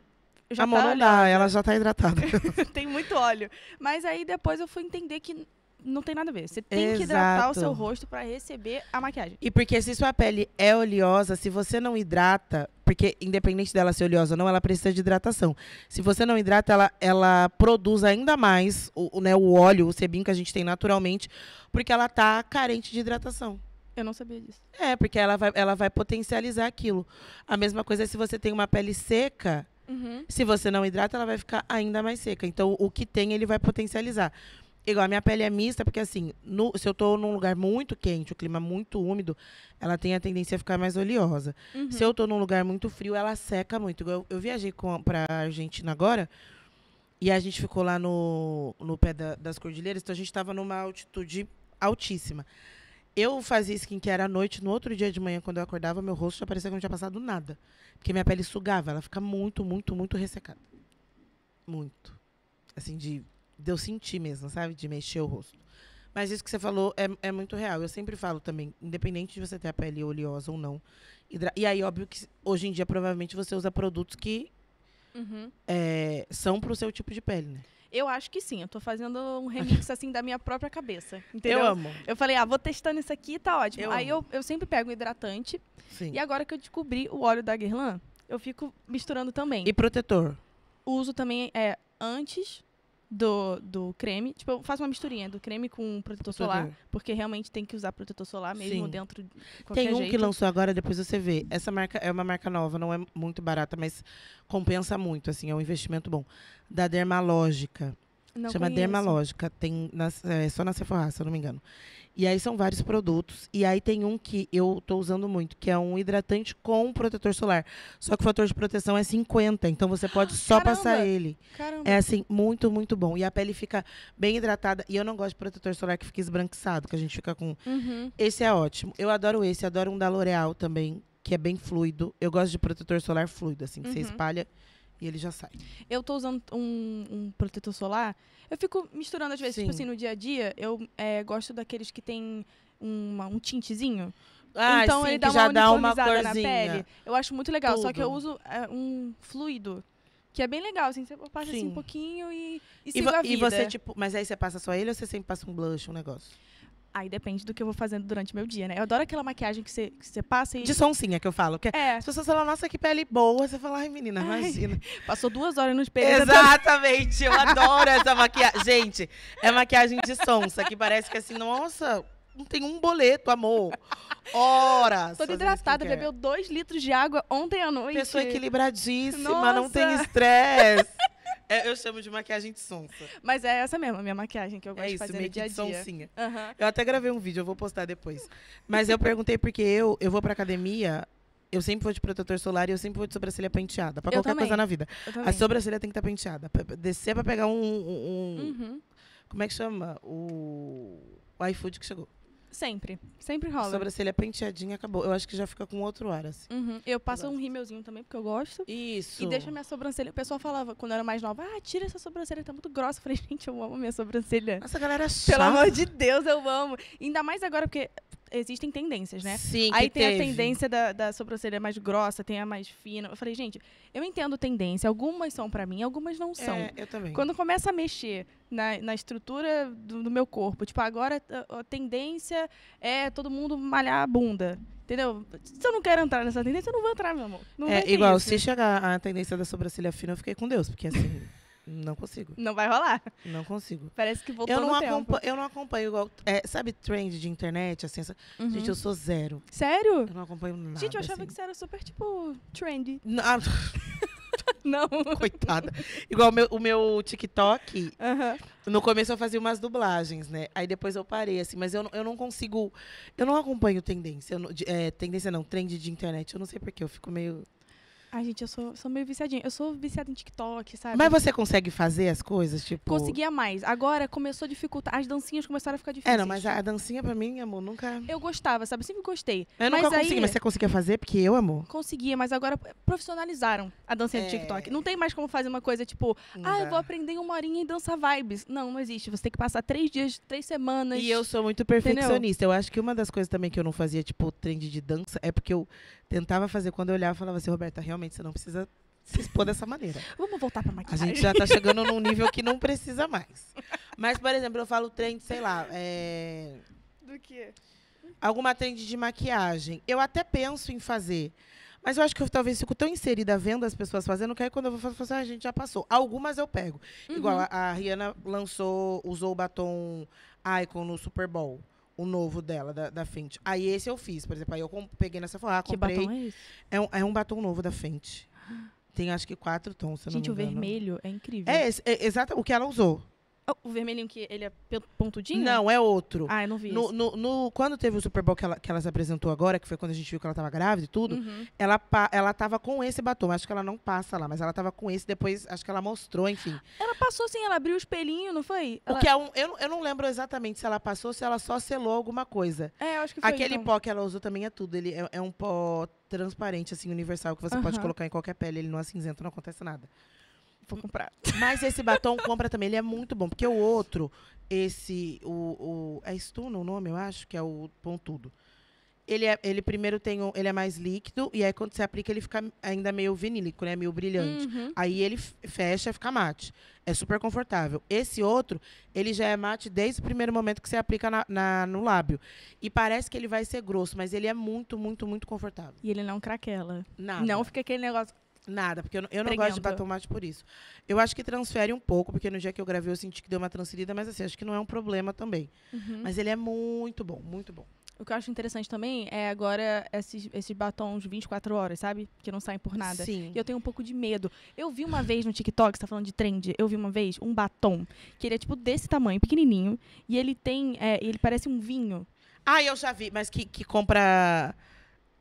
já a tá mão não dá, ela já tá hidratada. Tem muito óleo. Mas aí depois eu fui entender que não tem nada a ver. Você tem Exato. que hidratar o seu rosto para receber a maquiagem. E porque se sua pele é oleosa, se você não hidrata, porque independente dela ser oleosa ou não, ela precisa de hidratação. Se você não hidrata, ela, ela produz ainda mais o, né, o óleo, o sebim que a gente tem naturalmente, porque ela tá carente de hidratação. Eu não sabia disso. É, porque ela vai, ela vai potencializar aquilo. A mesma coisa é se você tem uma pele seca, uhum. se você não hidrata, ela vai ficar ainda mais seca. Então, o que tem, ele vai potencializar. Igual, a minha pele é mista, porque assim, no, se eu tô num lugar muito quente, o clima muito úmido, ela tem a tendência a ficar mais oleosa. Uhum. Se eu tô num lugar muito frio, ela seca muito. Eu, eu viajei com, pra Argentina agora, e a gente ficou lá no, no pé da, das cordilheiras, então a gente tava numa altitude altíssima. Eu fazia skincare à noite, no outro dia de manhã, quando eu acordava, meu rosto já parecia que não tinha passado nada. Porque minha pele sugava, ela fica muito, muito, muito ressecada. Muito. Assim, de de sentir mesmo, sabe? De mexer o rosto. Mas isso que você falou é, é muito real. Eu sempre falo também, independente de você ter a pele oleosa ou não. E aí, óbvio que hoje em dia, provavelmente, você usa produtos que uhum. é, são pro seu tipo de pele, né? Eu acho que sim. Eu tô fazendo um remix assim da minha própria cabeça. Entendeu? Eu amo. Eu falei, ah, vou testando isso aqui, tá ótimo. Eu aí eu, eu sempre pego um hidratante. Sim. E agora que eu descobri o óleo da Guerlain, eu fico misturando também. E protetor? Uso também é, antes do, do creme. Tipo, eu faço uma misturinha do creme com protetor solar, porque realmente tem que usar protetor solar mesmo Sim. dentro de qualquer Tem um jeito. que lançou agora, depois você vê. Essa marca é uma marca nova, não é muito barata, mas compensa muito, assim, é um investimento bom. Da Dermalógica. Não Chama conheço. Dermalógica. Tem na- é só na Sephora, se eu não me engano. E aí são vários produtos. E aí tem um que eu estou usando muito, que é um hidratante com protetor solar. Só que o fator de proteção é 50, então você pode só Caramba! passar ele. Caramba. É assim, muito, muito bom. E a pele fica bem hidratada. E eu não gosto de protetor solar que fica esbranquiçado, que a gente fica com. Uhum. Esse é ótimo. Eu adoro esse, adoro um da L'Oreal também, que é bem fluido. Eu gosto de protetor solar fluido, assim, que uhum. você espalha. E ele já sai. Eu tô usando um, um protetor solar. Eu fico misturando às vezes. Tipo sim. Tipo assim, no dia a dia, eu é, gosto daqueles que tem uma, um tintezinho. Ah, então sim, ele dá já uma dá uma corzinha. na pele. Eu acho muito legal. Tudo. Só que eu uso é, um fluido. Que é bem legal, assim, você passa assim, um pouquinho e, e, e sigo a vida. E você, tipo, mas aí você passa só ele ou você sempre passa um blush, um negócio? Aí depende do que eu vou fazendo durante o meu dia, né? Eu adoro aquela maquiagem que você, passa e. De sonsinha que eu falo. que é. as pessoas falam, nossa, que pele boa. Você fala, ai, menina, ai, imagina. Passou duas horas no espelho. Exatamente, eu adoro essa maquiagem. Gente, é maquiagem de sonsa, que parece que é assim, nossa, não tem um boleto, amor. Horas. Toda hidratada, bebeu dois litros de água ontem à noite. Pessoa equilibradíssima, nossa. não tem estresse. É, eu chamo de maquiagem de sonsa. Mas é essa mesmo, a minha maquiagem que eu é gosto é isso, de fazer no dia a dia. Sonsinha. Uhum. Eu até gravei um vídeo, eu vou postar depois. Mas eu perguntei porque eu, eu vou pra academia, eu sempre vou de protetor solar e eu sempre vou de sobrancelha penteada. Pra qualquer coisa na vida. A sobrancelha tem que estar tá penteada. Pra descer pra pegar um. um, um uhum. Como é que chama? O, o iFood que chegou. Sempre. Sempre rola. Sobrancelha penteadinha, acabou. Eu acho que já fica com outro ar, assim. Uhum. Eu passo eu um rímelzinho também, porque eu gosto. Isso. E deixa minha sobrancelha. O pessoal falava, quando eu era mais nova, ah, tira essa sobrancelha, tá muito grossa. Eu falei, gente, eu amo minha sobrancelha. Essa galera é chata. Pelo amor de Deus, eu amo. Ainda mais agora, porque existem tendências, né? Sim, Aí tem teve. a tendência da, da sobrancelha mais grossa, tem a mais fina. Eu falei, gente, eu entendo tendência. Algumas são para mim, algumas não é, são. É, eu também. Quando começa a mexer na, na estrutura do, do meu corpo, tipo, agora a, a tendência é todo mundo malhar a bunda. Entendeu? Se eu não quero entrar nessa tendência, eu não vou entrar, meu amor. Não é, igual, isso. se chegar a tendência da sobrancelha fina, eu fiquei com Deus, porque assim. Não consigo. Não vai rolar. Não consigo. Parece que voltou eu não no tempo. Eu não acompanho igual. É, sabe trend de internet? Assim, essa... uhum. Gente, eu sou zero. Sério? Eu não acompanho nada. Gente, eu achava assim. que você era super, tipo, trendy. Não. Não. Coitada. Igual meu, o meu TikTok, uhum. no começo eu fazia umas dublagens, né? Aí depois eu parei, assim, mas eu, eu não consigo. Eu não acompanho tendência. Não, é, tendência não, trend de internet. Eu não sei porquê, eu fico meio. Ai, gente, eu sou, sou meio viciadinha. Eu sou viciada em TikTok, sabe? Mas você consegue fazer as coisas, tipo... Conseguia mais. Agora começou a dificultar. As dancinhas começaram a ficar difíceis. É, não, mas a dancinha pra mim, amor, nunca... Eu gostava, sabe? Eu sempre gostei. Eu mas nunca aí... consegui, mas você conseguia fazer? Porque eu, amor... Conseguia, mas agora profissionalizaram a dancinha é... do TikTok. Não tem mais como fazer uma coisa, tipo... ah, eu vou aprender uma horinha e dançar vibes. Não, não existe. Você tem que passar três dias, três semanas. E eu sou muito perfeccionista. Entendeu? Eu acho que uma das coisas também que eu não fazia, tipo, trend de dança, é porque eu tentava fazer. Quando eu olhava, eu falava assim, Roberta, realmente realmente você não precisa se expor dessa maneira. Vamos voltar pra maquiagem. A gente já tá chegando num nível que não precisa mais. Mas, por exemplo, eu falo trend, sei lá, é... Do quê? Alguma trend de maquiagem. Eu até penso em fazer. Mas eu acho que eu talvez fico tão inserida vendo as pessoas fazendo que aí quando eu vou fazer, a assim, ah, gente já passou. Algumas eu pego. Uhum. Igual a, a Rihanna lançou, usou o batom Icon no Super Bowl. O novo dela, da, da Fenty. Aí esse eu fiz, por exemplo. Aí eu peguei nessa Sephora, ah, que comprei. Que batom é esse? É um, é um batom novo da Fenty. Tem acho que quatro tons, se Gente, não me engano. Gente, o vermelho é incrível. É, é exato o que ela usou. Ah, o vermelhinho que ele é pontudinho? Não, é outro. Ah, eu não vi. No, no, no, quando teve o Super Bowl que, ela, que elas apresentou agora, que foi quando a gente viu que ela estava grávida e tudo, uhum. ela, ela tava com esse batom. Acho que ela não passa lá, mas ela estava com esse depois, acho que ela mostrou, enfim. Ela passou sim, ela abriu o espelhinho, não foi? Ela... O que é um, eu, eu não lembro exatamente se ela passou, se ela só selou alguma coisa. É, eu acho que foi. Aquele então. pó que ela usou também é tudo. Ele é, é um pó transparente, assim, universal, que você uhum. pode colocar em qualquer pele, ele não é cinzento, não acontece nada comprar. Mas esse batom compra também, ele é muito bom. Porque o outro, esse, o, o é Stuna o nome, eu acho, que é o pontudo. Ele, é, ele primeiro tem um, ele é mais líquido e aí quando você aplica ele fica ainda meio vinílico, né, meio brilhante. Uhum. Aí ele fecha, fica mate. É super confortável. Esse outro, ele já é mate desde o primeiro momento que você aplica na, na no lábio. E parece que ele vai ser grosso, mas ele é muito, muito, muito confortável. E ele não craquela. Nada. Não fica aquele negócio Nada, porque eu, eu não gosto de batomate por isso. Eu acho que transfere um pouco, porque no dia que eu gravei eu senti que deu uma transferida, mas assim, acho que não é um problema também. Uhum. Mas ele é muito bom, muito bom. O que eu acho interessante também é agora esses, esses batons 24 horas, sabe? Que não saem por nada. Sim. E eu tenho um pouco de medo. Eu vi uma vez no TikTok, você tá falando de trend, eu vi uma vez um batom que ele é tipo desse tamanho, pequenininho, e ele tem, é, ele parece um vinho. Ah, eu já vi, mas que, que compra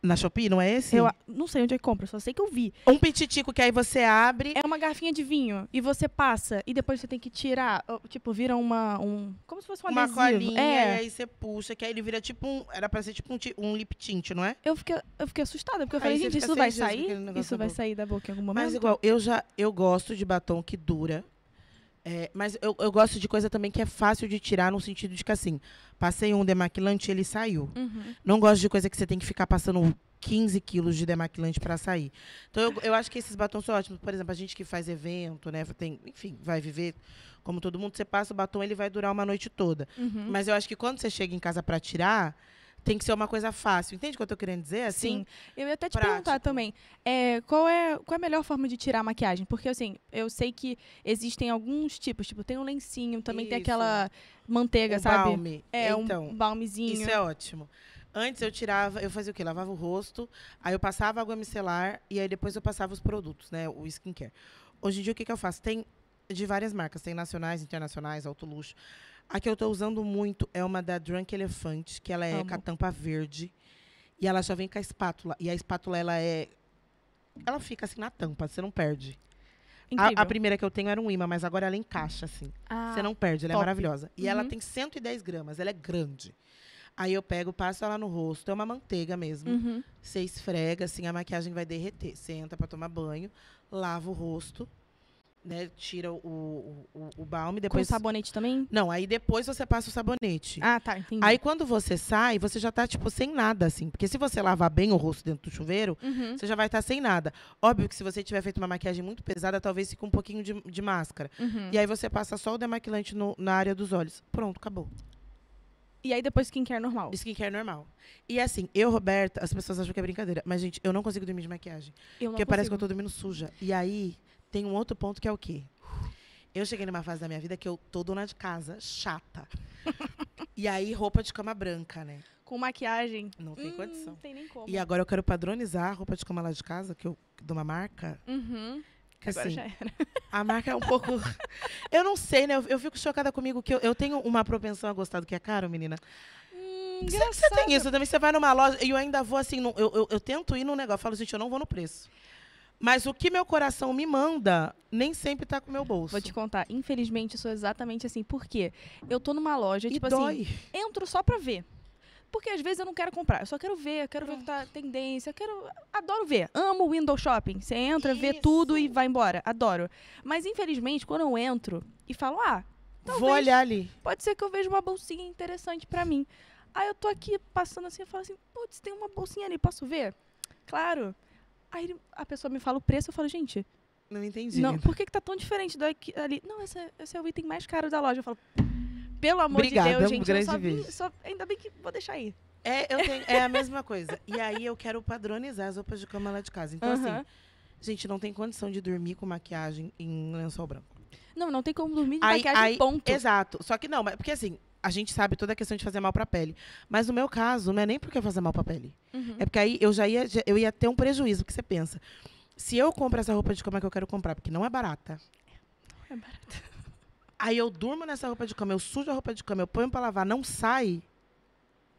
na Shopee, não é esse? Eu não sei onde é que compra, só sei que eu vi. Um pititico que aí você abre. É uma garfinha de vinho e você passa e depois você tem que tirar, tipo, vira uma um, como se fosse um uma adesivo. colinha, é. e aí você puxa, que aí ele vira tipo um. Era pra ser tipo um, um lip tint, não é? Eu fiquei, eu fiquei assustada, porque eu Aí falei, gente, isso vai sair? Isso vai boca." sair da boca em algum momento? Mas igual, eu já eu gosto de batom que dura, é, mas eu, eu gosto de coisa também que é fácil de tirar, no sentido de que assim, passei um demaquilante ele saiu. Uhum. Não gosto de coisa que você tem que ficar passando 15 quilos de demaquilante para sair. Então eu, eu acho que esses batons são ótimos. Por exemplo, a gente que faz evento, né? Tem, enfim, vai viver como todo mundo, você passa o batom, ele vai durar uma noite toda. Uhum. Mas eu acho que quando você chega em casa para tirar tem que ser uma coisa fácil. Entende o que eu estou querendo dizer? Assim, Sim. Eu ia até te prático. perguntar também, é, qual, é, qual é a melhor forma de tirar a maquiagem? Porque, assim, eu sei que existem alguns tipos, tipo, tem um lencinho, também isso. tem aquela manteiga, o sabe? Balme. É, então, um balmezinho. Isso é ótimo. Antes eu tirava, eu fazia o quê? Lavava o rosto, aí eu passava água micelar e aí depois eu passava os produtos, né? O skincare. Hoje em dia o que, que eu faço? Tem de várias marcas, tem nacionais, internacionais, alto luxo. A que eu estou usando muito é uma da Drunk Elephant, que ela é Amo. com a tampa verde. E ela já vem com a espátula. E a espátula, ela é. Ela fica assim na tampa, você não perde. A, a, primeira que eu tenho era um imã, mas agora ela encaixa, assim. Ah, você não perde, ela é top. é maravilhosa. E uhum. ela tem 110 gramas, ela é grande. Aí eu pego, passo ela no rosto, é uma manteiga mesmo. Uhum. Você esfrega, assim, a maquiagem vai derreter. Você entra pra tomar banho, lava o rosto, né, tira o, o, o balme. Depois... Com sabonete também? Não, aí depois você passa o sabonete. Ah, tá, entendi. Aí quando você sai, você já tá, tipo, sem nada, assim. Porque se você lavar bem o rosto dentro do chuveiro, uhum. você já vai estar tá sem nada. Óbvio que se você tiver feito uma maquiagem muito pesada, talvez fique um pouquinho de, de máscara. Uhum. E aí você passa só o demaquilante no, na área dos olhos. Pronto, acabou. E aí depois skincare normal. Skincare normal. E assim, eu, Roberta, as pessoas acham que é brincadeira. Mas, gente, eu não consigo dormir de maquiagem. Eu não porque consigo. parece que eu tô dormindo suja. E aí, tem um outro ponto que é o quê? Eu cheguei numa fase da minha vida que eu tô dona de casa, chata. e aí, roupa de cama branca, né? Com maquiagem. Não tem hum, condição. Não tem nem como. E agora eu quero padronizar a roupa de cama lá de casa, que eu, de uma marca. Uhum. Que, agora assim, já era. A marca é um pouco. eu não sei, né? Eu, eu, fico chocada comigo que eu, eu tenho uma propensão a gostar do que é caro, menina. Engraçado. Hum, você, você tem isso também. Você vai numa loja e eu ainda vou assim. No, eu, eu, eu, tento ir num negócio. Eu falo, gente, eu não vou no preço. Mas o que meu coração me manda nem sempre tá com o meu bolso. Vou te contar, infelizmente eu sou exatamente assim. Por quê? Eu tô numa loja, e tipo assim, dói. assim, entro só pra ver. Porque às vezes eu não quero comprar, eu só quero ver, eu quero Pronto. ver o que tá tendência, eu quero. Adoro ver. Amo window shopping. Você entra, Isso. vê tudo e vai embora. Adoro. Mas infelizmente, quando eu entro e falo, ah, talvez, vou olhar ali. Pode ser que eu veja uma bolsinha interessante para mim. Aí eu tô aqui passando assim, e falo assim, putz, tem uma bolsinha ali, posso ver? Claro. Aí a pessoa me fala o preço, eu falo, gente. Não entendi. Não, por que, que tá tão diferente daqui ali? Não, esse, é, esse é o item mais caro da loja. Eu falo, pelo amor Obrigada, de Deus, é gente. Eu só, só ainda bem que vou deixar aí. É, tenho, é a mesma coisa. E aí eu quero padronizar as roupas de cama lá de casa. Então, uh -huh. assim, gente, não tem condição de dormir com maquiagem em lençol branco. Não, não tem como dormir de aí, maquiagem, aí, ponto. Exato. Só que não, mas porque assim, a gente sabe toda a questão de fazer mal para a pele. Mas no meu caso, não é nem porque eu fazer mal para a pele. Uhum. É porque aí eu já ia, eu ia ter um prejuízo, porque você pensa. Se eu compro essa roupa de cama que eu quero comprar, porque não é barata. Não é barata. Aí eu durmo nessa roupa de cama, eu sujo a roupa de cama, eu ponho para lavar, não sai.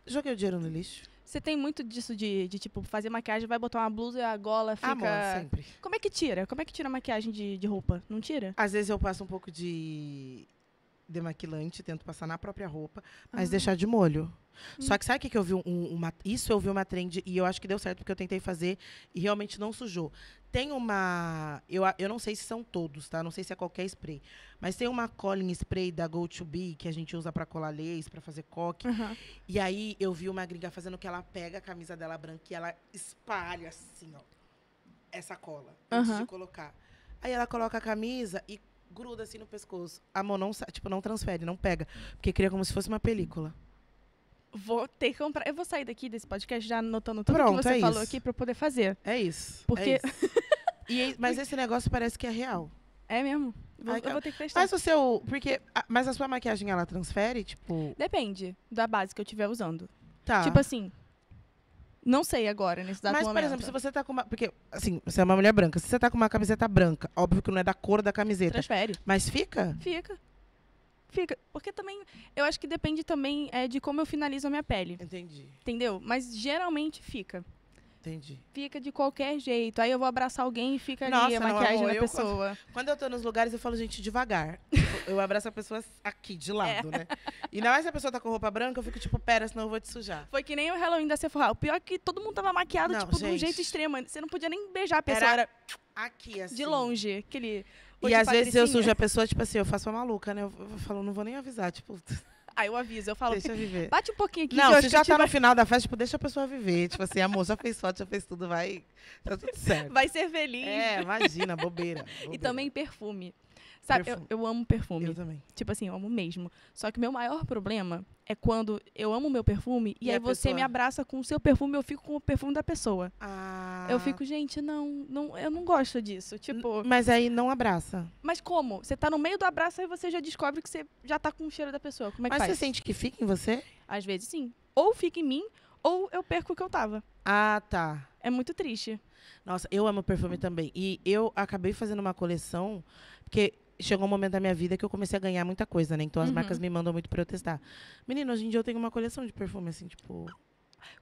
Joguei o dinheiro no lixo. Você tem muito disso de, de, tipo, fazer maquiagem, vai botar uma blusa e a gola fica... Amor, sempre. Como é que tira? Como é que tira a maquiagem de, de roupa? Não tira? Às vezes eu passo um pouco de demaquilante, tento passar na própria roupa, mas uhum. deixar de molho. Uhum. Só que sabe o que, eu vi? Um, uma, isso eu vi uma trend e eu acho que deu certo porque eu tentei fazer e realmente não sujou. Tem uma. Eu, eu não sei se são todos, tá? Não sei se é qualquer spray. Mas tem uma Colin spray da Go To Be que a gente usa para colar leis, para fazer coque. Uhum. E aí eu vi uma gringa fazendo que ela pega a camisa dela branca e ela espalha assim, ó. Essa cola. Antes de colocar. Aí ela coloca a camisa e gruda assim no pescoço. A mão não, tipo, não transfere, não pega. Porque cria como se fosse uma película. Vou ter que comprar. Eu vou sair daqui desse podcast já anotando tudo Pronto, que você é falou isso. aqui pra eu poder fazer. É isso. É porque. É isso. e, mas esse negócio parece que é real. É mesmo? Vou, Ai, eu vou ter que testar. Mas o seu. Porque, mas a sua maquiagem ela transfere, tipo. Depende da base que eu estiver usando. Tá. Tipo assim, não sei agora, nesse dado Mas, momento. por exemplo, se você tá com uma. Porque, assim, você é uma mulher branca. Se você tá com uma camiseta branca, óbvio que não é da cor da camiseta. Transfere. Mas fica? Fica. Fica. Porque também. Eu acho que depende também é, de como eu finalizo a minha pele. Entendi. Entendeu? Mas geralmente fica. Entendi. Fica de qualquer jeito. Aí eu vou abraçar alguém e fica Nossa, ali a maquiagem da pessoa. Quando, quando, eu tô nos lugares, eu falo, gente, devagar. Tipo, eu, abraço a pessoa aqui, de lado, é. né? E não é se a pessoa tá com roupa branca, eu fico tipo, pera, senão eu vou te sujar. Foi que nem o Halloween da Sephora. O pior é que todo mundo tava maquiado, não, tipo, gente. de um jeito extremo. Você não podia nem beijar a pessoa. Era, era aqui, assim. De longe, aquele... E às patricinha. vezes eu sujo a pessoa, tipo assim, eu faço uma maluca, né? Eu, eu, eu falo, não vou nem avisar, tipo... Aí eu aviso, eu falo. Deixa viver. Bate um pouquinho aqui. Não, se já tá no final da festa, tipo, deixa a pessoa viver. Tipo assim, amor, já fez foto, já fez tudo, vai. Tá tudo certo. Vai ser feliz. É, imagina, bobeira. bobeira. E também perfume. Sabe, eu, eu, amo perfume. Eu também. Tipo assim, eu amo mesmo. Só que o meu maior problema é quando eu amo o meu perfume e, e aí você pessoa? me abraça com o seu perfume eu fico com o perfume da pessoa. Ah. Eu fico, gente, não, não eu não gosto disso. Tipo. Mas aí não abraça. Mas como? Você tá no meio do abraço e você já descobre que você já tá com o cheiro da pessoa. Como é que Mas faz? você sente que fica em você? Às vezes sim. Ou fica em mim, ou eu perco o que eu tava. Ah, tá. É muito triste. Nossa, eu amo perfume também. E eu acabei fazendo uma coleção, porque chegou um momento da minha vida que eu comecei a ganhar muita coisa, né? Então as uhum. marcas me mandam muito pra eu testar. Menino, hoje em dia eu tenho uma coleção de perfume, assim, tipo.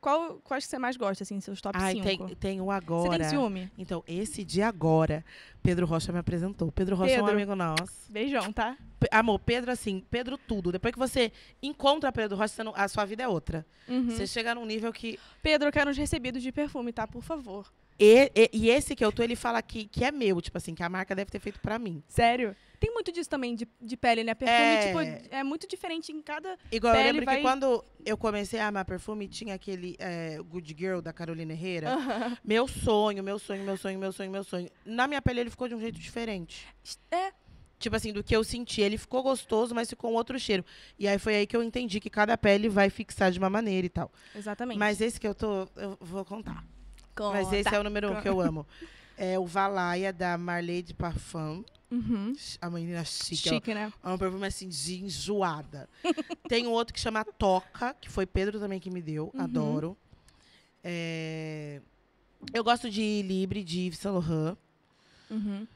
Qual, quais que você mais gosta, assim, seus top 5? Tem, tem o agora. Você tem ciúme? Então, esse de agora, Pedro Rocha me apresentou. Pedro Rocha Pedro. é um amigo nosso. Beijão, tá? P amor, Pedro, assim, Pedro tudo. Depois que você encontra Pedro Rocha, não, a sua vida é outra. Uhum. Você chega num nível que. Pedro, eu quero uns recebidos de perfume, tá? Por favor. E, e, e, esse que eu tô, ele fala que, que é meu, tipo assim, que a marca deve ter feito para mim. Sério? Tem muito disso também de, de pele, né? Perfume, é... tipo, é muito diferente em cada. Igual pele eu lembro vai... que quando eu comecei a ah, amar perfume, tinha aquele é, Good Girl da Carolina Herrera. Uh -huh. Meu sonho, meu sonho, meu sonho, meu sonho, meu sonho. Na minha pele ele ficou de um jeito diferente. É. Tipo assim, do que eu senti. Ele ficou gostoso, mas ficou um outro cheiro. E aí foi aí que eu entendi que cada pele vai fixar de uma maneira e tal. Exatamente. Mas esse que eu tô. Eu vou contar. Conta. Mas esse é o número um que eu amo. É o Valaia da Marley de Parfum. Uhum. A menina chique. Chique, ela, né? É um perfume assim de enjoada. Tem outro que chama Toca, que foi Pedro também que me deu. Uhum. Adoro. É... Eu gosto de Libre, de Yves Saint Laurent. Uhum.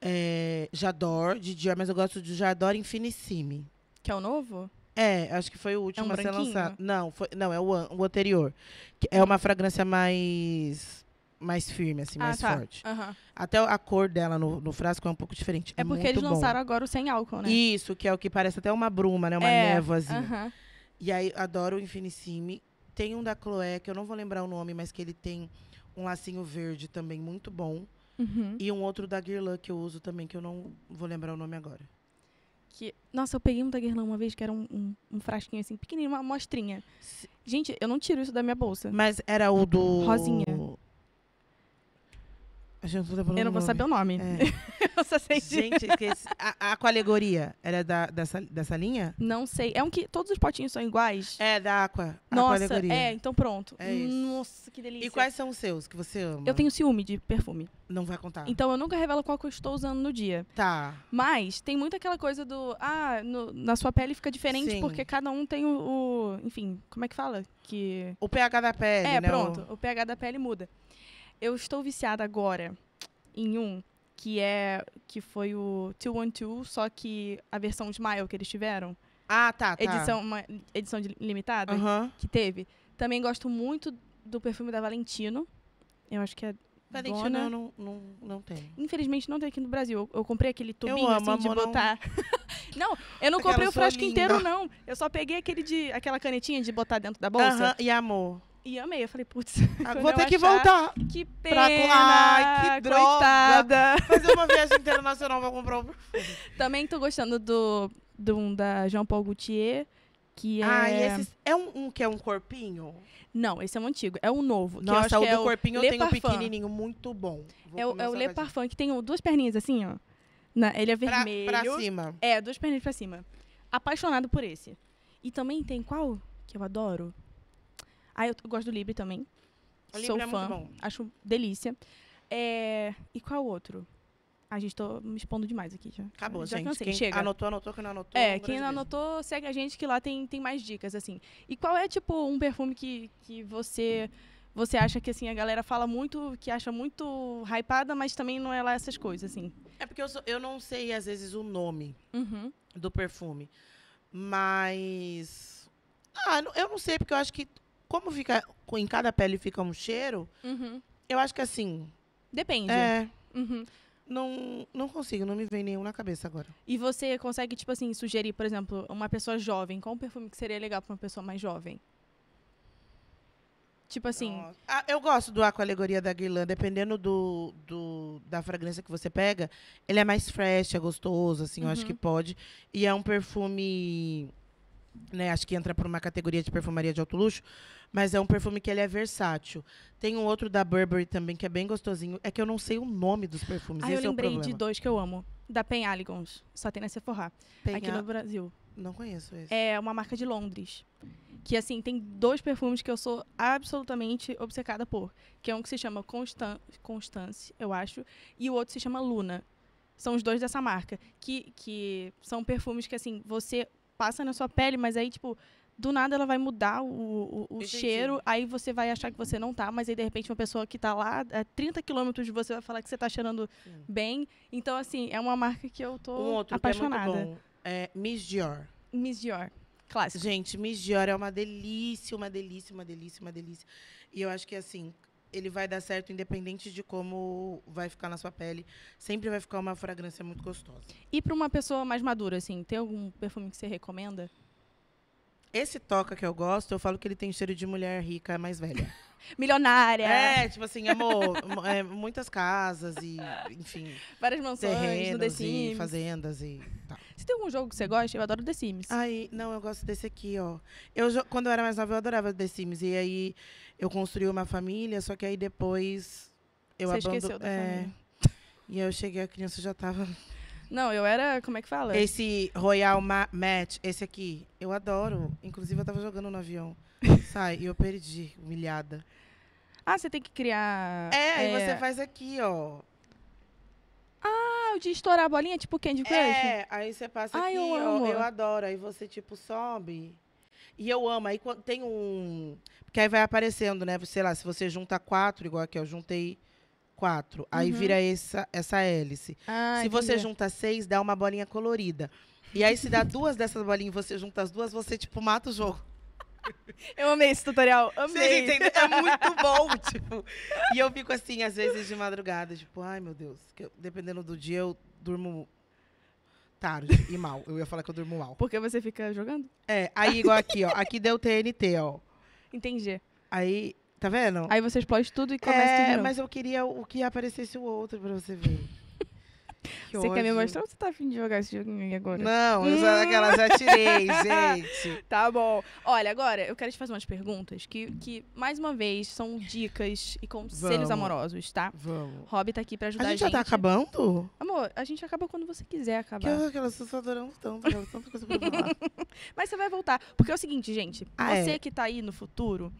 É... Jador, de Dior, mas eu gosto de Jador Infinissime. Que é o novo? É, acho que foi o último é um a ser lançado. Não, foi, não é o, o anterior. É uma fragrância mais mais firme, assim, ah, mais tá. forte. Uhum. Até a cor dela no, no, frasco é um pouco diferente. É, é porque eles lançaram bom. agora o sem álcool, né? Isso, que é o que parece até uma bruma, né? Uma é. névoazinha. Uhum. E aí, adoro o Infinissimi. Tem um da Chloé, que eu não vou lembrar o nome, mas que ele tem um lacinho verde também muito bom. Uhum. E um outro da Guirlan que eu uso também, que eu não vou lembrar o nome agora. Que, nossa, eu peguei um da Guirlan uma vez, que era um, um, um frasquinho assim, pequenininho, uma amostrinha. Gente, eu não tiro isso da minha bolsa. Mas era o do... Rosinha. Tá eu não vou saber o nome. É. eu só sei Gente, esqueci. A, a alegoria era da, dessa, dessa linha? Não sei. É um que todos os potinhos são iguais? É, da Aqua. É Nossa, aqualegoria. é. Então pronto. É Nossa, que delícia. E quais são os seus que você ama? Eu tenho ciúme de perfume. Não vai contar. Então eu nunca revelo qual que eu estou usando no dia. Tá. Mas tem muito aquela coisa do... Ah, no, na sua pele fica diferente Sim. porque cada um tem o, o, Enfim, como é que fala? Que... O pH da pele, É, né? pronto. O pH da pele muda. Eu estou viciada agora em um que é que foi o 212, só que a versão Smile que eles tiveram. Ah, tá, tá. Edição, uma edição limitada que teve. Também gosto muito do perfume da Valentino. Eu acho que é Valentino não, não, não tem. Infelizmente não tem aqui no Brasil. Eu, eu comprei aquele tubinho amo, assim de botar. Não... eu não comprei Aquela o frasco inteiro, não. Eu só peguei aquele de. aquela canetinha de botar dentro da bolsa. Uh -huh. E amor. E amei. Eu falei, putz. Ah, vou ter que voltar. Que pena. Pra... Ai, que droga. Fazer uma viagem internacional pra comprar um Também tô gostando do, do um da Jean Paul Gaultier. Que é... Ah, e é esse é um, um, que é um corpinho? Não, esse é um antigo. É um novo. Nossa, o do é corpinho eu tem um pequenininho muito bom. é o, é o Le Parfum, que tem duas perninhas assim, ó. Na, ele é vermelho. Pra, pra cima. É, duas perninhas pra cima. Apaixonado por esse. E também tem qual que eu adoro? Ah, eu, eu gosto do Libre também. O Libre Sou é fã. Muito bom. Acho delícia. É, e qual outro? A gente tô me expondo demais aqui já. Acabou, já gente. Quem Chega. anotou, anotou, quem não anotou. É, quem não anotou, segue a gente que lá tem, tem mais dicas, assim. E qual é, tipo, um perfume que, que você você acha que assim a galera fala muito, que acha muito hypada, mas também não é lá essas coisas, assim. É porque eu, sou, eu não sei, às vezes, o nome uhum. do perfume. Mas. Ah, eu não sei, porque eu acho que como fica em cada pele fica um cheiro, uhum. eu acho que assim. Depende. É. Uhum. Não, não consigo, não me vem nenhum na cabeça agora. E você consegue, tipo assim, sugerir, por exemplo, uma pessoa jovem, qual um perfume que seria legal para uma pessoa mais jovem? Tipo assim. Ah, eu gosto do Aqua Alegoria da Guirlanda, dependendo do, do, da fragrância que você pega, ele é mais fresh, é gostoso, assim, uhum. eu acho uhum. que pode. E é um perfume né? Acho que entra por uma categoria de perfumaria de alto luxo, mas é um perfume que ele é versátil. Tem um outro da Burberry também que é bem gostosinho. É que eu não sei o nome dos perfumes. Ah, Esse eu é lembrei é de dois que eu amo. Da Penhaligons, só tem na Sephora, Penha... aqui no Brasil. Não conheço esse. É uma marca de Londres. Que, assim, tem dois perfumes que eu sou absolutamente obcecada por. Que é um que se chama Constan Constance, eu acho, e o outro se chama Luna. São os dois dessa marca. Que, que são perfumes que, assim, você passa na sua pele, mas aí, tipo, do nada ela vai mudar o, o, o cheiro, aí você vai achar que você não tá, mas aí de repente uma pessoa que tá lá a 30 quilômetros de você vai falar que você tá cheirando Sim. bem. Então, assim, é uma marca que eu tô um outro apaixonada. Que é, muito bom é Miss Dior. Miss Dior. Clássico. Gente, Miss Dior é uma delícia, uma delícia, uma delícia, uma delícia. E eu acho que, assim, ele vai dar certo independente de como vai ficar na sua pele. Sempre vai ficar uma fragrância muito gostosa. E para uma pessoa mais madura, assim, tem algum perfume que você recomenda? Esse toca que eu gosto, eu falo que ele tem cheiro de mulher rica mais velha. Milionária. É, tipo assim, amor, é, muitas casas e, enfim. Várias mansões no The Sims. E fazendas e tal. Você tem algum jogo que você gosta? Eu adoro The Sims. Ai, não, eu gosto desse aqui, ó. Eu, quando eu era mais nova, eu adorava The Sims. E aí eu construí uma família, só que aí depois eu Você abandono, esqueceu da é, família. E eu cheguei, a criança já tava. Não, eu era, como é que fala? Esse Royal Ma Match, esse aqui, eu adoro. Inclusive, eu tava jogando no avião. Sai, e eu perdi, humilhada. Ah, você tem que criar. É, é... você faz aqui, ó. Ah, de estourar a bolinha, tipo Candy é, Crush? É, aí você passa Ai, aqui, eu ó. Amo. Eu adoro. Aí você, tipo, sobe. E eu amo. Aí tem um. Porque aí vai aparecendo, né? Sei lá, se você junta quatro, igual aqui, eu juntei quatro. Uhum. Aí vira essa, essa hélice. Ah, se entendi. você junta seis, dá uma bolinha colorida. E aí, se dá duas dessas bolinhas e você junta as duas, você, tipo, mata o jogo. Eu amei esse tutorial, amei. É muito bom, tipo. E eu fico assim, às vezes, de madrugada, tipo, ai, meu Deus. Eu, dependendo do dia, eu durmo tarde e mal. Eu ia falar que eu durmo mal. Porque você fica jogando? É, aí igual aqui, ó. Aqui deu TNT, ó. Entendi. Aí, tá vendo? Aí você explode tudo e começa é, tudo. É, mas eu queria o que aparecesse o outro pra você ver. Que você ódio. quer me mostrar ou você tá afim de jogar esse joguinho agora? Não, eu aquela já tirei, gente. Tá bom. Olha, agora eu quero te fazer umas perguntas que, que mais uma vez, são dicas e conselhos Vamos. amorosos, tá? Vamos. Rob tá aqui pra ajudar a gente. A tá gente já tá acabando? Amor, a gente acaba quando você quiser acabar. Que, aquelas elas estão adorando tanto, elas tanta pra falar. Mas você vai voltar. Porque é o seguinte, gente. Ah, é. você é? que tá aí no futuro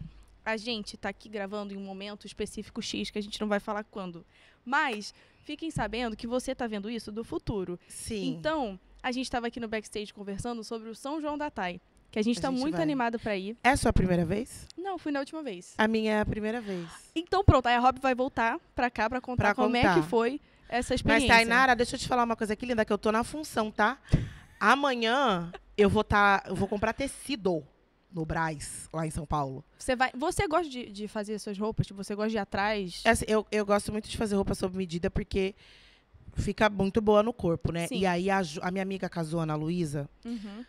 a gente está aqui gravando em um momento específico X, que a gente não vai falar quando. Mas fiquem sabendo que você está vendo isso do futuro. Sim. Então, a gente estava aqui no backstage conversando sobre o São João da Thay. Que a gente está muito vai. animado para ir. É a sua primeira vez? Não, fui na última vez. A minha é a primeira vez. Então pronto, aí a Rob vai voltar para cá para contar pra como contar. é que foi essa experiência. Mas, Tainara, deixa eu te falar uma coisa aqui, linda, que eu tô na função, tá? Amanhã eu vou tá, eu vou comprar tecido no Braz, lá em São Paulo. Você vai. Você gosta de, de fazer suas roupas? Tipo, você gosta de ir atrás? É assim, eu, eu gosto muito de fazer roupa sob medida porque fica muito boa no corpo, né? Sim. E aí a, a, minha amiga casou, Ana Luísa. Uhum.